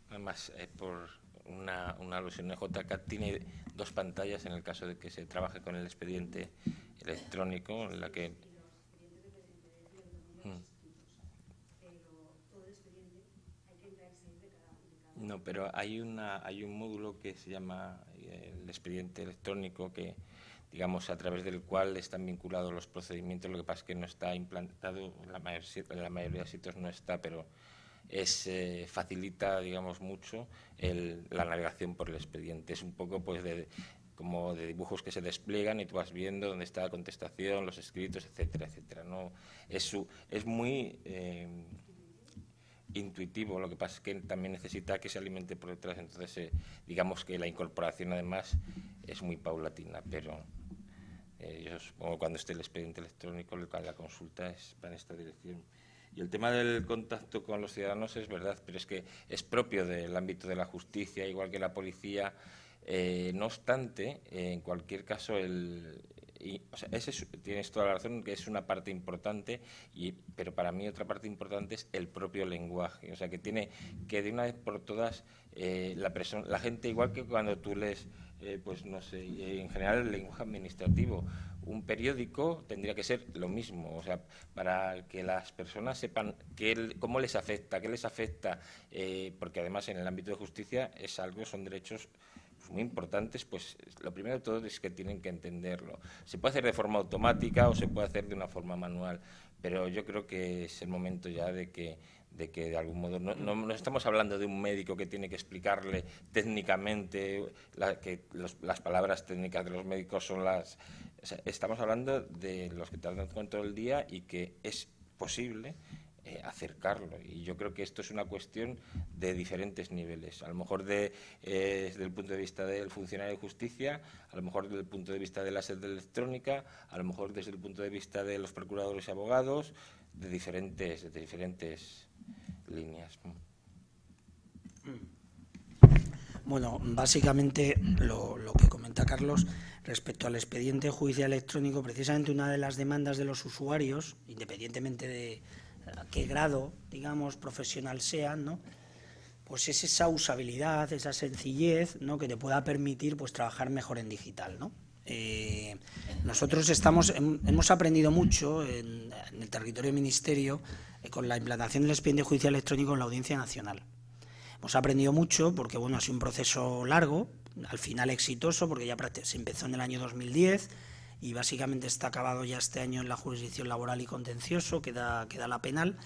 además, eh, por una, una alusión, eh, JK tiene dos pantallas en el caso de que se trabaje con el expediente electrónico, en la que... No, pero hay, una, hay un módulo que se llama eh, el expediente electrónico que digamos, a través del cual están vinculados los procedimientos. Lo que pasa es que no está implantado, en la, mayoría de sitios no está, pero es, eh, facilita, digamos, mucho la navegación por el expediente. Es un poco, pues, de, como de dibujos que se despliegan y tú vas viendo dónde está la contestación, los escritos, etcétera, etcétera. No, es, es muy eh, intuitivo, lo que pasa es que también necesita que se alimente por detrás, entonces eh, digamos que la incorporación además es muy paulatina, pero eh, yo supongo cuando esté el expediente electrónico, la consulta es en esta dirección. Y el tema del contacto con los ciudadanos es verdad, pero es que es propio del ámbito de la justicia, igual que la policía. Eh, no obstante, en cualquier caso, el, tienes toda la razón, que es una parte importante, y, pero para mí otra parte importante es el propio lenguaje. O sea, que tiene que de una vez por todas eh, la, persona, la gente, igual que cuando tú lees eh, pues no sé, en general el lenguaje administrativo. Un periódico tendría que ser lo mismo, o sea, para que las personas sepan cómo les afecta, qué les afecta, eh, porque además en el ámbito de justicia es algo, son derechos pues, muy importantes, pues lo primero de todo es que tienen que entenderlo. Se puede hacer de forma automática o se puede hacer de una forma manual, pero yo creo que es el momento ya de que de que de algún modo no, estamos hablando de un médico que tiene que explicarle técnicamente que las palabras técnicas de los médicos son las estamos hablando de los que con todo el día y que es posible eh, acercarlo y yo creo que esto es una cuestión de diferentes niveles a lo mejor eh, desde el punto de vista del funcionario de justicia a lo mejor desde el punto de vista de la sede electrónica a lo mejor desde el punto de vista de los procuradores y abogados de diferentes de diferentes Mm. Bueno, básicamente lo, que comenta Carlos respecto al expediente judicial electrónico, precisamente una de las demandas de los usuarios, independientemente de eh, qué grado, digamos, profesional sea pues es esa usabilidad, esa sencillez ¿no? que te pueda permitir pues, trabajar mejor en digital. Eh, nosotros estamos, hemos aprendido mucho en, en el territorio del ministerio eh, con la implantación del expediente judicial electrónico en la Audiencia Nacional. Hemos aprendido mucho porque bueno, ha sido un proceso largo, al final exitoso, porque ya se empezó en el año 2010 y básicamente está acabado ya este año en la jurisdicción laboral y contencioso, queda, queda la penal,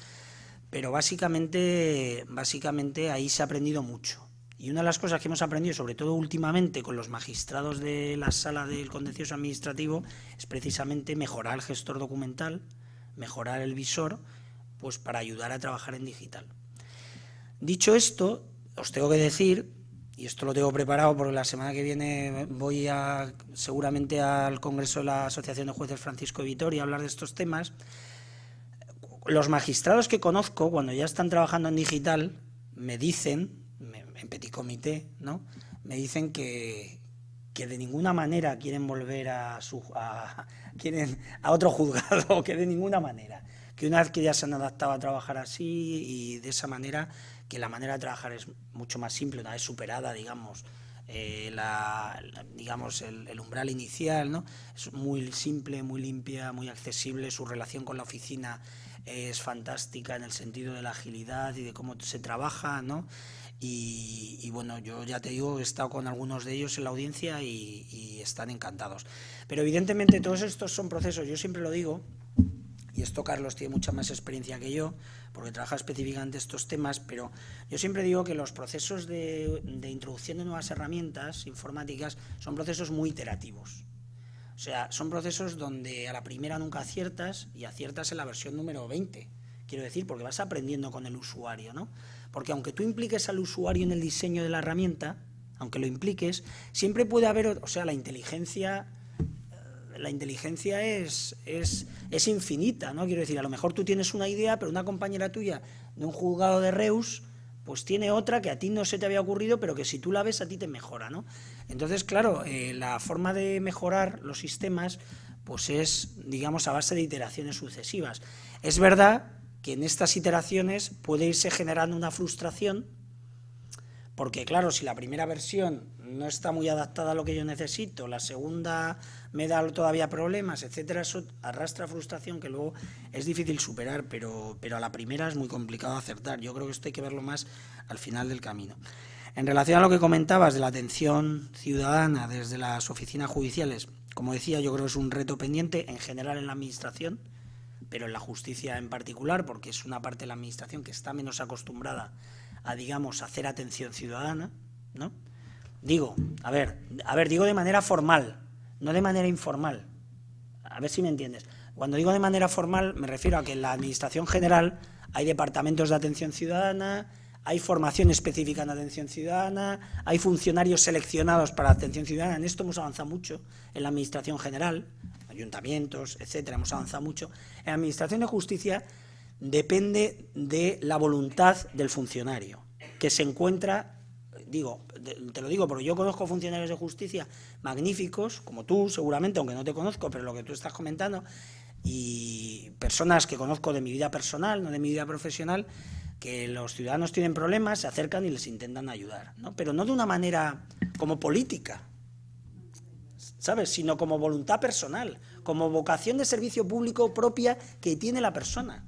pero básicamente, básicamente ahí se ha aprendido mucho. Y una de las cosas que hemos aprendido, sobre todo últimamente con los magistrados de la sala del contencioso administrativo, es precisamente mejorar el gestor documental, mejorar el visor pues para ayudar a trabajar en digital. Dicho esto, os tengo que decir, y esto lo tengo preparado porque la semana que viene voy seguramente al Congreso de la Asociación de Jueces Francisco Vitoria a hablar de estos temas, los magistrados que conozco, cuando ya están trabajando en digital, me dicen, en petit comité, ¿no? me dicen que, que de ninguna manera quieren volver a, a otro juzgado, que de ninguna manera que una vez que ya se han adaptado a trabajar así y de esa manera, que la manera de trabajar es mucho más simple, una vez superada, digamos, eh, la, digamos el, umbral inicial, ¿no? Es muy simple, muy limpia, muy accesible, su relación con la oficina es fantástica en el sentido de la agilidad y de cómo se trabaja, ¿no? Y, bueno, yo ya te digo, he estado con algunos de ellos en la audiencia y están encantados. Pero evidentemente todos estos son procesos, yo siempre lo digo, y esto Carlos tiene mucha más experiencia que yo, porque trabaja específicamente estos temas, pero yo siempre digo que los procesos de, introducción de nuevas herramientas informáticas son procesos muy iterativos. O sea, son procesos donde a la primera nunca aciertas y aciertas en la versión número 20, quiero decir, porque vas aprendiendo con el usuario, ¿no? Porque aunque tú impliques al usuario en el diseño de la herramienta, aunque lo impliques, siempre puede haber, o sea, la inteligencia la inteligencia es, es, infinita, ¿no? Quiero decir, a lo mejor tú tienes una idea, pero una compañera tuya de un juzgado de Reus, pues tiene otra que a ti no se te había ocurrido, pero que si tú la ves a ti te mejora, ¿no? Entonces, claro, eh, la forma de mejorar los sistemas, pues es, digamos, a base de iteraciones sucesivas. Es verdad que en estas iteraciones puede irse generando una frustración, porque claro, si la primera versión no está muy adaptada a lo que yo necesito, la segunda me da todavía problemas, etcétera, eso arrastra frustración que luego es difícil superar, pero, pero a la primera es muy complicado acertar. Yo creo que esto hay que verlo más al final del camino. En relación a lo que comentabas de la atención ciudadana desde las oficinas judiciales, como decía, yo creo que es un reto pendiente en general en la Administración, pero en la justicia en particular, porque es una parte de la Administración que está menos acostumbrada a, digamos, hacer atención ciudadana, ¿no? Digo, a ver, a ver, digo de manera formal, no de manera informal. A ver si me entiendes. Cuando digo de manera formal, me refiero a que en la Administración General hay departamentos de atención ciudadana, hay formación específica en atención ciudadana, hay funcionarios seleccionados para atención ciudadana. En esto hemos avanzado mucho en la Administración General, ayuntamientos, etcétera, hemos avanzado mucho. En la Administración de Justicia depende de la voluntad del funcionario, que se encuentra digo, te lo digo porque yo conozco funcionarios de justicia magníficos, como tú seguramente, aunque no te conozco, pero lo que tú estás comentando, y personas que conozco de mi vida personal, no de mi vida profesional, que los ciudadanos tienen problemas, se acercan y les intentan ayudar, ¿no? Pero no de una manera como política, ¿sabes? Sino como voluntad personal, como vocación de servicio público propia que tiene la persona.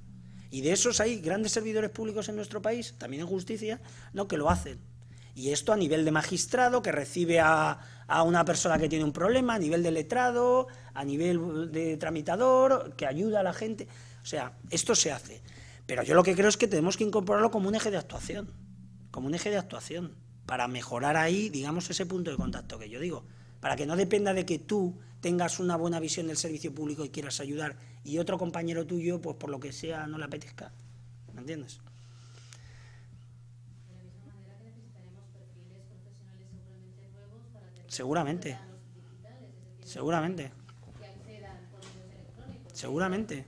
Y de esos hay grandes servidores públicos en nuestro país, también en justicia, ¿no? que lo hacen. Y esto a nivel de magistrado que recibe a, una persona que tiene un problema, a nivel de letrado, a nivel de tramitador, que ayuda a la gente. O sea, esto se hace. Pero yo lo que creo es que tenemos que incorporarlo como un eje de actuación, como un eje de actuación, para mejorar ahí, digamos, ese punto de contacto que yo digo, para que no dependa de que tú tengas una buena visión del servicio público y quieras ayudar y otro compañero tuyo, pues por lo que sea, no le apetezca. ¿Me entiendes? Seguramente. Seguramente. Seguramente.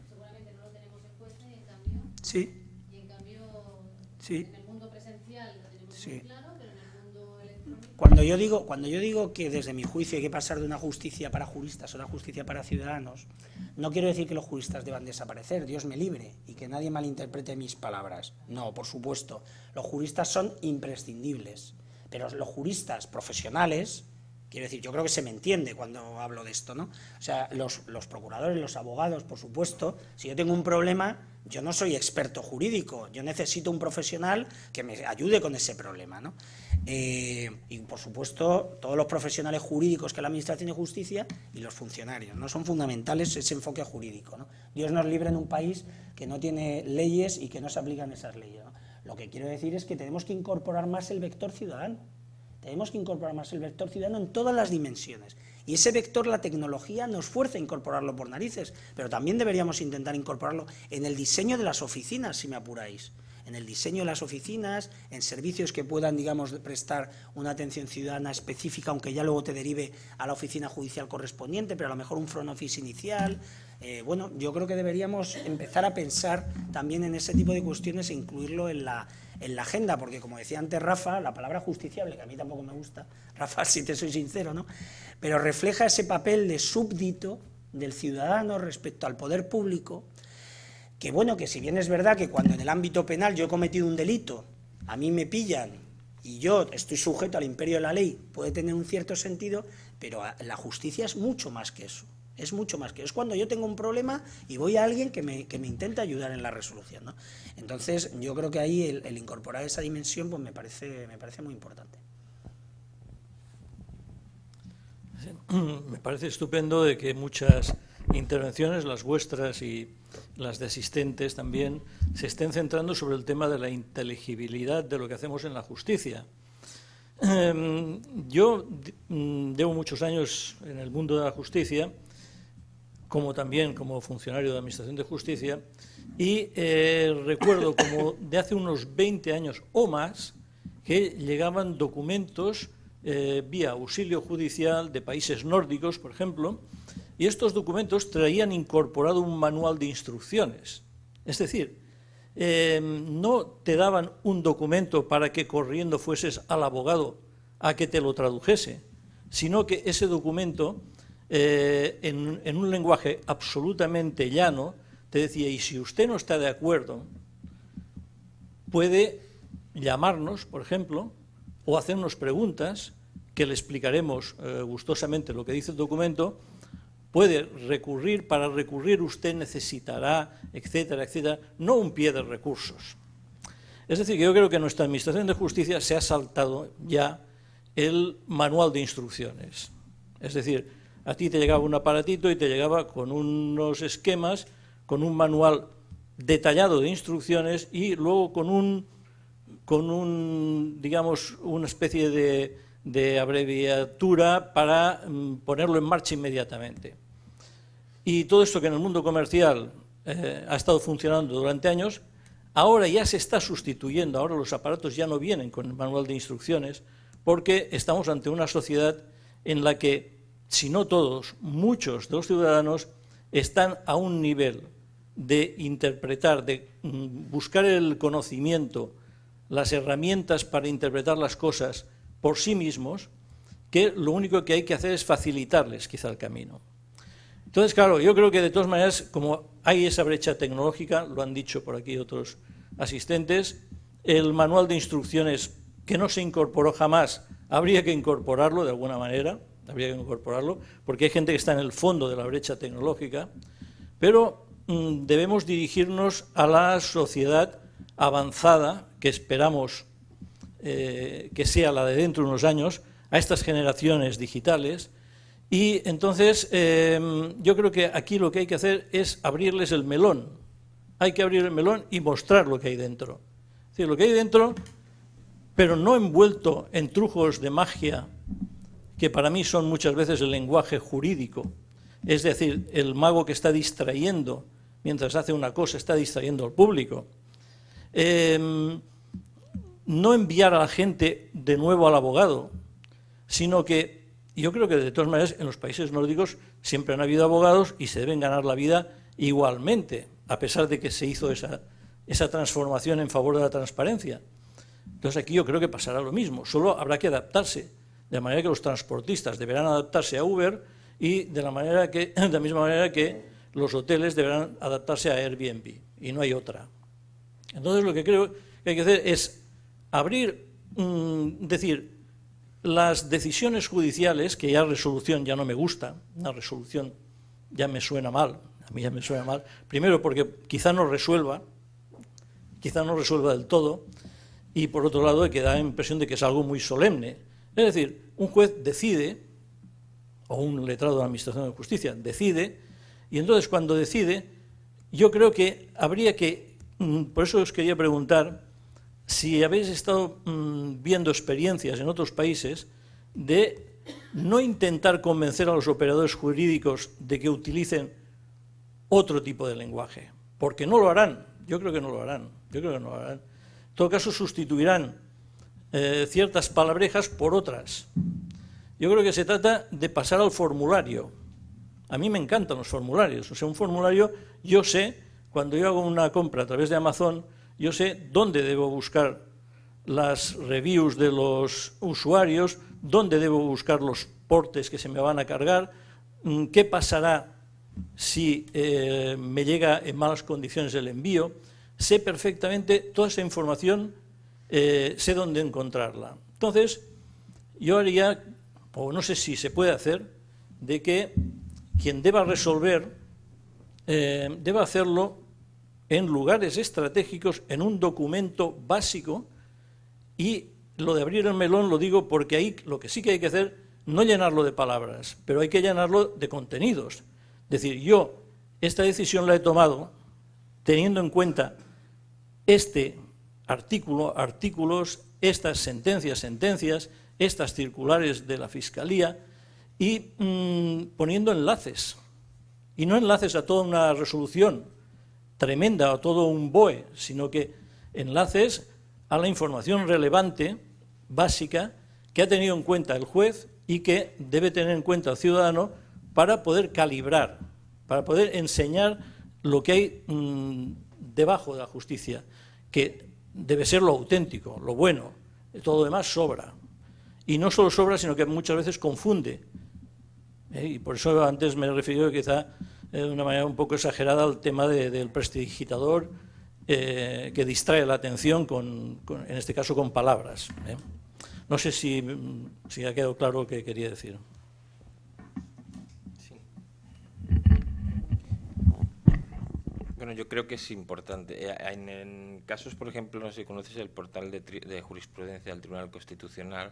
Sí. Sí. Cuando yo digo, cuando yo digo que desde mi juicio hay que pasar de una justicia para juristas a una justicia para ciudadanos, no quiero decir que los juristas deban desaparecer, Dios me libre, y que nadie malinterprete mis palabras. No, por supuesto, los juristas son imprescindibles, pero los juristas profesionales Quiero decir, yo creo que se me entiende cuando hablo de esto, ¿no? O sea, los, procuradores, los abogados, por supuesto, si yo tengo un problema, yo no soy experto jurídico, yo necesito un profesional que me ayude con ese problema, ¿no? Eh, y, por supuesto, todos los profesionales jurídicos que la Administración de Justicia y los funcionarios, ¿no? Son fundamentales ese enfoque jurídico, ¿no? Dios nos libre en un país que no tiene leyes y que no se aplican esas leyes, Lo que quiero decir es que tenemos que incorporar más el vector ciudadano tenemos que incorporar más el vector ciudadano en todas las dimensiones. Y ese vector, la tecnología, nos fuerza a incorporarlo por narices, pero también deberíamos intentar incorporarlo en el diseño de las oficinas, si me apuráis en el diseño de las oficinas, en servicios que puedan, digamos, prestar una atención ciudadana específica, aunque ya luego te derive a la oficina judicial correspondiente, pero a lo mejor un front office inicial. Eh, bueno, yo creo que deberíamos empezar a pensar también en ese tipo de cuestiones e incluirlo en la, en la agenda, porque como decía antes Rafa, la palabra justiciable, que a mí tampoco me gusta, Rafa, si te soy sincero, ¿no? Pero refleja ese papel de súbdito del ciudadano respecto al poder público que bueno, que si bien es verdad que cuando en el ámbito penal yo he cometido un delito, a mí me pillan y yo estoy sujeto al imperio de la ley, puede tener un cierto sentido, pero la justicia es mucho más que eso. Es mucho más que Es cuando yo tengo un problema y voy a alguien que me, que intenta ayudar en la resolución. ¿no? Entonces, yo creo que ahí el, incorporar esa dimensión pues me parece, me parece muy importante. Me parece estupendo de que muchas intervenciones, las vuestras y las de asistentes también, se estén centrando sobre el tema de la inteligibilidad de lo que hacemos en la justicia. Em, yo mm, llevo muchos años en el mundo de la justicia, como también como funcionario de Administración de Justicia, y eh, recuerdo como de hace unos 20 años o más que llegaban documentos eh, vía auxilio judicial de países nórdicos, por ejemplo, y estos documentos traían incorporado un manual de instrucciones. Es decir, eh, no te daban un documento para que corriendo fueses al abogado a que te lo tradujese, sino que ese documento, eh, en, un lenguaje absolutamente llano, te decía, y si usted no está de acuerdo, puede llamarnos, por ejemplo, o hacernos preguntas, que le explicaremos eh, gustosamente lo que dice el documento, puede recurrir, para recurrir usted necesitará, etcétera, etcétera, no un pie de recursos. Es decir, yo creo que nuestra Administración de Justicia se ha saltado ya el manual de instrucciones. Es decir, a ti te llegaba un aparatito y te llegaba con unos esquemas, con un manual detallado de instrucciones y luego con un, con un digamos, una especie de abreviatura para mm, ponerlo en marcha inmediatamente. Y todo esto que en el mundo comercial eh, ha estado funcionando durante años, ahora ya se está sustituyendo, ahora los aparatos ya no vienen con el manual de instrucciones, porque estamos ante una sociedad en la que, si no todos, muchos de los ciudadanos están a un nivel de interpretar, de mm, buscar el conocimiento, las herramientas para interpretar las cosas por sí mismos, que lo único que hay que hacer es facilitarles quizá el camino. Entonces, claro, yo creo que de todas maneras, como hay esa brecha tecnológica, lo han dicho por aquí otros asistentes, el manual de instrucciones que no se incorporó jamás, habría que incorporarlo de alguna manera, habría que incorporarlo, porque hay gente que está en el fondo de la brecha tecnológica, pero mm, debemos dirigirnos a la sociedad avanzada que esperamos eh, que sea la de dentro de unos años, a estas generaciones digitales, y entonces em, yo creo que aquí lo que hay que hacer es abrirles el melón. Hay que abrir el melón y mostrar lo que hay dentro. Es decir, lo que hay dentro, pero no envuelto en trujos de magia, que para mí son muchas veces el lenguaje jurídico. Es decir, el mago que está distrayendo, mientras hace una cosa, está distrayendo al público. Em, no enviar a la gente de nuevo al abogado, sino que yo creo que de todas maneras en los países nórdicos siempre han habido abogados y se deben ganar la vida igualmente, a pesar de que se hizo esa, transformación en favor de la transparencia. Entonces aquí yo creo que pasará lo mismo, solo habrá que adaptarse, de manera que los transportistas deberán adaptarse a Uber y de la, manera que, de la misma manera que los hoteles deberán adaptarse a Airbnb, y no hay otra. Entonces lo que creo que hay que hacer es abrir, decir, las decisiones judiciales, que ya resolución ya no me gusta, una resolución ya me suena mal, a mí ya me suena mal, primero porque quizá no resuelva, quizá no resuelva del todo, y por otro lado que da la impresión de que es algo muy solemne. Es decir, un juez decide, o un letrado de la Administración de Justicia decide, y entonces cuando decide, yo creo que habría que, mm, por eso os quería preguntar, si habéis estado mm, viendo experiencias en otros países de no intentar convencer a los operadores jurídicos de que utilicen otro tipo de lenguaje, porque no lo harán, yo creo que no lo harán, yo creo que no lo harán. En todo caso, sustituirán eh, ciertas palabrejas por otras. Yo creo que se trata de pasar al formulario. A mí me encantan los formularios, o sea, un formulario, yo sé, cuando yo hago una compra a través de Amazon, yo sé dónde debo buscar las reviews de los usuarios, dónde debo buscar los portes que se me van a cargar, mm, qué pasará si eh, me llega en malas condiciones el envío. Sé perfectamente toda esa información, eh, sé dónde encontrarla. Entonces, yo haría, o no sé si se puede hacer, de que quien deba resolver eh, deba hacerlo en lugares estratégicos en un documento básico y lo de abrir el melón lo digo porque ahí lo que sí que hay que hacer, no llenarlo de palabras, pero hay que llenarlo de contenidos. Es decir, yo esta decisión la he tomado teniendo en cuenta este artículo, artículos, estas sentencias, sentencias, estas circulares de la Fiscalía y mm, poniendo enlaces. Y no enlaces a toda una resolución, tremenda o todo un BOE, sino que enlaces a la información relevante, básica, que ha tenido en cuenta el juez y que debe tener en cuenta el ciudadano para poder calibrar, para poder enseñar lo que hay mm, debajo de la justicia, que debe ser lo auténtico, lo bueno, todo lo demás sobra. Y no solo sobra, sino que muchas veces confunde. Eh, y por eso antes me he referido quizá eh, de una manera un poco exagerada al tema del prestidigitador eh, que distrae la atención, con, en este caso con palabras. ¿eh? No sé si, mm, si ha quedado claro lo que quería decir. Bueno, yo creo que es importante. En, casos, por ejemplo, no sé si conoces el portal de jurisprudencia del Tribunal Constitucional,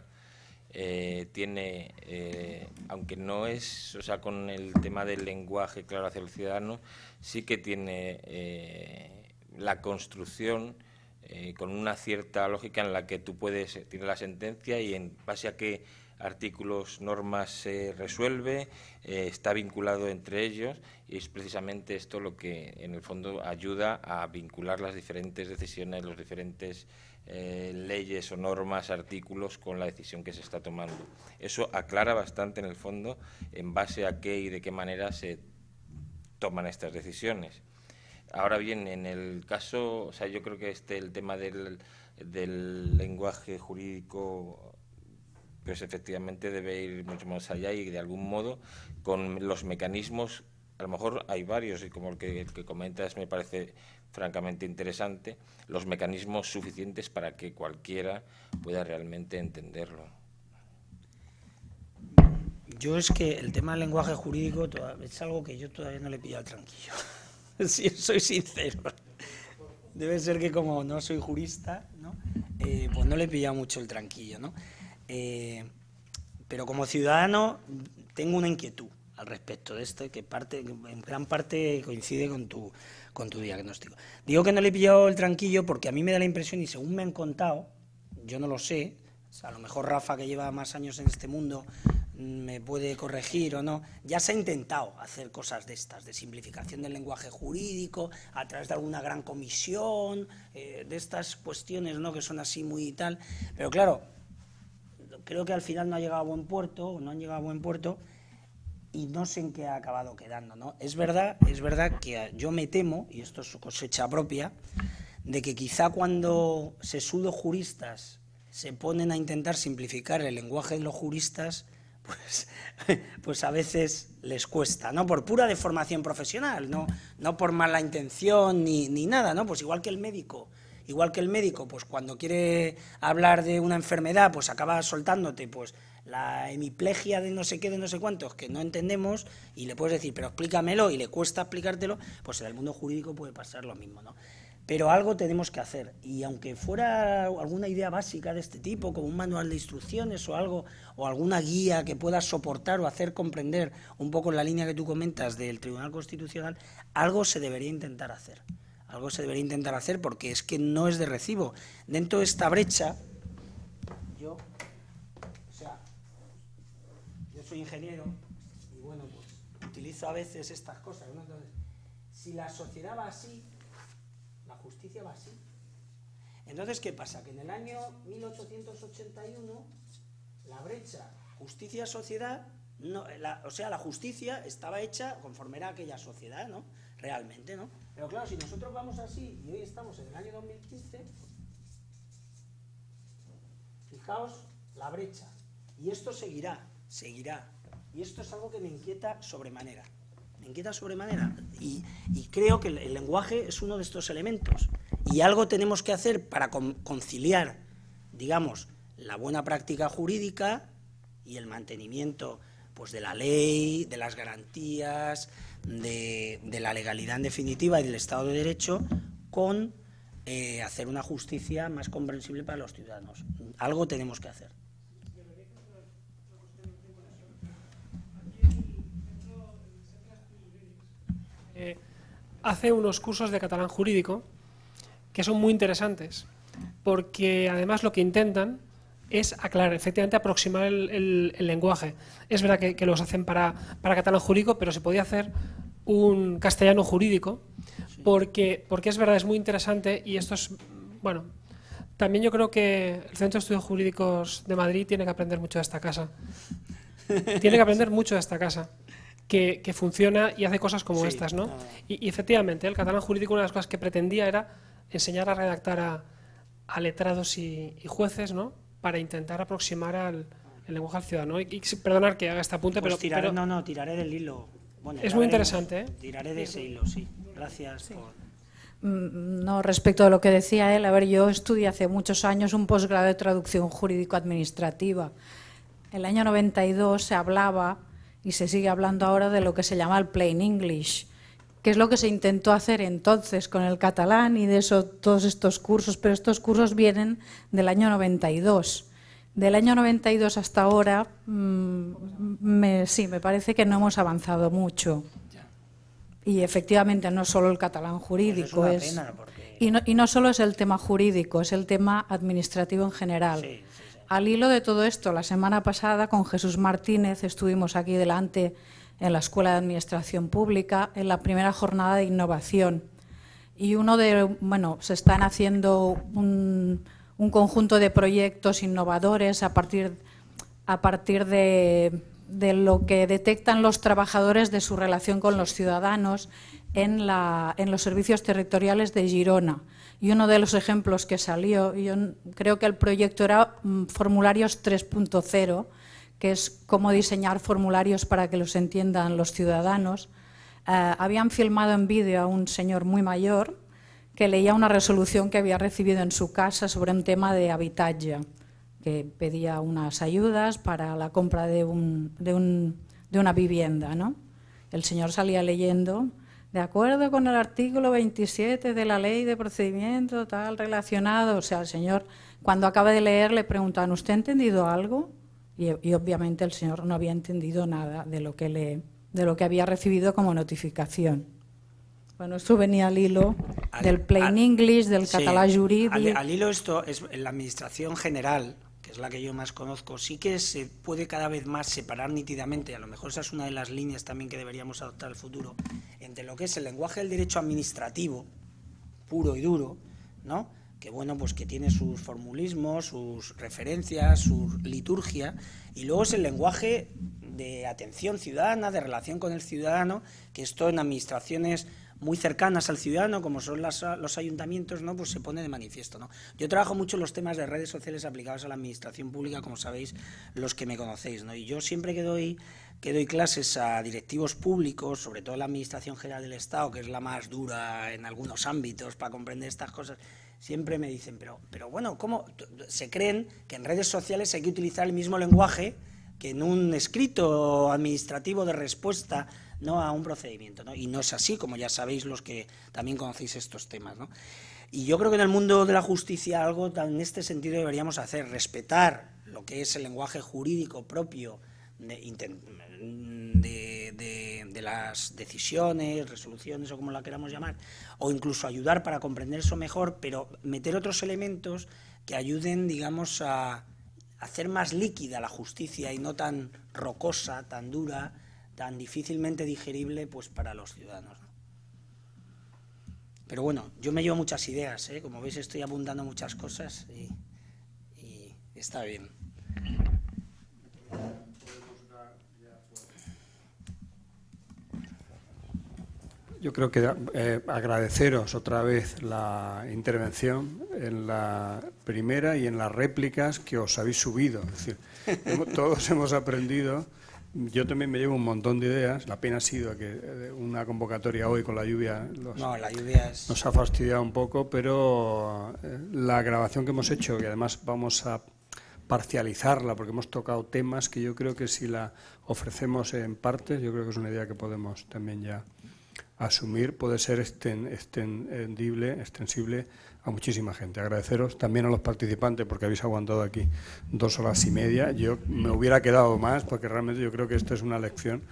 eh, tiene, eh, aunque no es, o sea, con el tema del lenguaje claro hacia el ciudadano, sí que tiene eh, la construcción con una cierta lógica en la que tú puedes, tiene la sentencia y en base a qué artículos, normas se resuelve, está vinculado entre ellos y es precisamente esto lo que en el fondo ayuda a vincular las diferentes decisiones, los diferentes eh, leyes o normas, artículos con la decisión que se está tomando. Eso aclara bastante en el fondo en base a qué y de qué manera se toman estas decisiones. Ahora bien, en el caso, o sea, yo creo que este el tema del, lenguaje jurídico pues efectivamente debe ir mucho más allá y de algún modo con los mecanismos, a lo mejor hay varios y como el que, el que comentas me parece francamente interesante, los mecanismos suficientes para que cualquiera pueda realmente entenderlo. Yo es que el tema del lenguaje jurídico es algo que yo todavía no le he pillado tranquillo. si soy sincero. Debe ser que como no soy jurista, ¿no? Eh, pues no le he pillado mucho el tranquillo. Eh, pero como ciudadano tengo una inquietud al respecto de esto, que, parte, en gran parte coincide con tu, con tu diagnóstico. Digo que no le he pillado el tranquillo porque a mí me da la impresión, y según me han contado, yo no lo sé, a lo mejor Rafa, que lleva más años en este mundo, mm, me puede corregir o no. Ya se ha intentado hacer cosas de estas, de simplificación del lenguaje jurídico, a través de alguna gran comisión, eh, de estas cuestiones ¿no? que son así muy y tal. Pero claro, creo que al final no ha llegado a buen puerto, o no han llegado a buen puerto, y no sé en qué ha acabado quedando. ¿no? Es, verdad, es verdad que yo me temo, y esto es su cosecha propia, de que quizá cuando se sudo juristas se ponen a intentar simplificar el lenguaje de los juristas, pues, pues a veces les cuesta, ¿no? Por pura deformación profesional, no, no por mala intención ni, ni nada, ¿no? Pues igual que el médico Igual que el médico, pues cuando quiere hablar de una enfermedad, pues acaba soltándote, pues la hemiplegia de no sé qué, de no sé cuántos, que no entendemos, y le puedes decir, pero explícamelo, y le cuesta explicártelo, pues en el mundo jurídico puede pasar lo mismo, ¿no? Pero algo tenemos que hacer, y aunque fuera alguna idea básica de este tipo, como un manual de instrucciones o algo, o alguna guía que pueda soportar o hacer comprender un poco la línea que tú comentas del Tribunal Constitucional, algo se debería intentar hacer. Algo se debería intentar hacer porque es que no es de recibo. Dentro de esta brecha, yo, o sea, yo soy ingeniero y bueno, pues utilizo a veces estas cosas. si la sociedad va así, la justicia va así. Entonces, ¿qué pasa? Que en el año 1881 la brecha justicia-sociedad, o sea, la justicia estaba hecha conforme era aquella sociedad, ¿no? Realmente, ¿no? Pero claro, si nosotros vamos así y hoy estamos en el año 2015, fijaos la brecha. Y esto seguirá, seguirá. Y esto es algo que me inquieta sobremanera. Me inquieta sobremanera. Y, creo que el, lenguaje es uno de estos elementos. Y algo tenemos que hacer para conciliar, digamos, la buena práctica jurídica y el mantenimiento pues, de la ley, de las garantías, de, la legalidad en definitiva y del Estado de Derecho con eh, hacer una justicia más comprensible para los ciudadanos. Algo tenemos que hacer. Eh, hace unos cursos de catalán jurídico que son muy interesantes, porque además lo que intentan es aclarar, efectivamente aproximar el, lenguaje. Es verdad que, los hacen para, para, catalán jurídico, pero se podía hacer un castellano jurídico, porque, porque es verdad, es muy interesante y esto es, bueno, también yo creo que el Centro de Estudios Jurídicos de Madrid tiene que aprender mucho de esta casa. tiene que aprender mucho de esta casa. Que, funciona y hace cosas como estas, ¿no? Y, efectivamente, el catalán jurídico una de las cosas que pretendía era enseñar a redactar a, a letrados y jueces, ¿no? para intentar aproximar al el lenguaje al ciudadano. Y, perdonar que haga esta apunte, pues pero, tiraré, No, no, tiraré del hilo. es muy interesante. ¿eh? Tiraré de ese hilo, sí. Gracias mm, No, respecto a lo que decía él, a ver, yo estudié hace muchos años un posgrado de traducción jurídico-administrativa. En El año 92 se hablaba, y se sigue hablando ahora, de lo que se llama el plain English, que es lo que se intentó hacer entonces con el catalán y de eso todos estos cursos, pero estos cursos vienen del año 92. Del año 92 hasta ahora, mm, sí, me parece que no hemos avanzado mucho. Y efectivamente no solo el catalán pues jurídico, es, y, no, solo es el tema jurídico, es el tema administrativo en general. Al hilo de todo esto, la semana pasada con Jesús Martínez estuvimos aquí delante en la Escuela de Administración Pública, en la primera jornada de innovación. Y uno de, bueno, se están haciendo un, conjunto de proyectos innovadores a partir, a partir de, lo que detectan los trabajadores de su relación con los ciudadanos en, en los servicios territoriales de Girona. Y uno de los ejemplos que salió, yo creo que el proyecto era mm, Formularios 3.0, que es cómo diseñar formularios para que los entiendan los ciudadanos, eh, habían filmado en vídeo a un señor muy mayor que leía una resolución que había recibido en su casa sobre un tema de habitaje que pedía unas ayudas para la compra de, de, de una vivienda. ¿no? El señor salía leyendo, de acuerdo con el artículo 27 de la ley de procedimiento tal relacionado, o sea, el señor cuando acaba de leer le preguntan, ¿usted ha entendido algo? Y, obviamente el señor no había entendido nada de lo que le de lo que había recibido como notificación. Bueno, esto venía al hilo del plain English, del sí, catalán jurídico. Al, hilo esto es en la administración general, que es la que yo más conozco, sí que se puede cada vez más separar nitidamente, a lo mejor esa es una de las líneas también que deberíamos adoptar el futuro, entre lo que es el lenguaje del derecho administrativo puro y duro, ¿no? que bueno, pues que tiene sus formulismos, sus referencias, su liturgia, y luego es el lenguaje de atención ciudadana, de relación con el ciudadano, que esto en administraciones muy cercanas al ciudadano, como son los ayuntamientos, ¿no? pues se pone de manifiesto. Yo trabajo mucho los temas de redes sociales aplicados a la administración pública, como sabéis los que me conocéis. ¿no? Y yo siempre que doy, que doy clases a directivos públicos, sobre todo la Administración General del Estado, que es la más dura en algunos ámbitos para comprender estas cosas, siempre me dicen, pero, pero bueno, ¿cómo? Se creen que en redes sociales hay que utilizar el mismo lenguaje que en un escrito administrativo de respuesta ¿no? a un procedimiento. Y no es así, como ya sabéis los que también conocéis estos temas. Y yo creo que en el mundo de la justicia algo en este sentido deberíamos hacer, respetar lo que es el lenguaje jurídico propio, de, las decisiones, resoluciones o como la queramos llamar, o incluso ayudar para comprender eso mejor, pero meter otros elementos que ayuden, digamos, a hacer más líquida la justicia y no tan rocosa, tan dura, tan difícilmente digerible pues para los ciudadanos. Pero bueno, yo me llevo muchas ideas, ¿eh? como veis estoy abundando muchas cosas y está bien. Yo creo que eh, agradeceros otra vez la intervención en la primera y en las réplicas que os habéis subido. Es decir, todos hemos aprendido. Yo también me llevo un montón de ideas. La pena ha sido que eh, una convocatoria hoy con la lluvia, nos ha fastidiado un poco, pero eh, la grabación que hemos hecho, y además vamos a parcializarla, porque hemos tocado temas que yo creo que si la ofrecemos en partes, yo creo que es una idea que podemos también ya asumir puede ser extendible, extensible a muchísima gente. Agradeceros también a los participantes porque habéis aguantado aquí dos horas y media. Yo me hubiera quedado más porque realmente yo creo que esta es una lección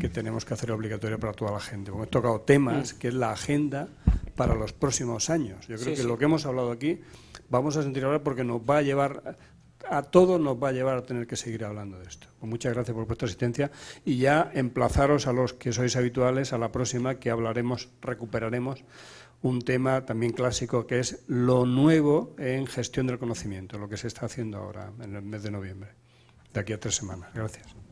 que tenemos que hacer obligatoria para toda la gente. hemos tocado temas mm. que es la agenda para los próximos años. Yo creo que lo que hemos hablado aquí vamos a sentir ahora porque nos va a llevar a todos nos va a llevar a tener que seguir hablando de esto. Pues muchas gracias por vuestra asistencia y ya emplazaros a los que sois habituales a la próxima que hablaremos, recuperaremos un tema también clásico que es lo nuevo en gestión del conocimiento, lo que se está haciendo ahora en el mes de noviembre, de aquí a tres semanas. Gracias.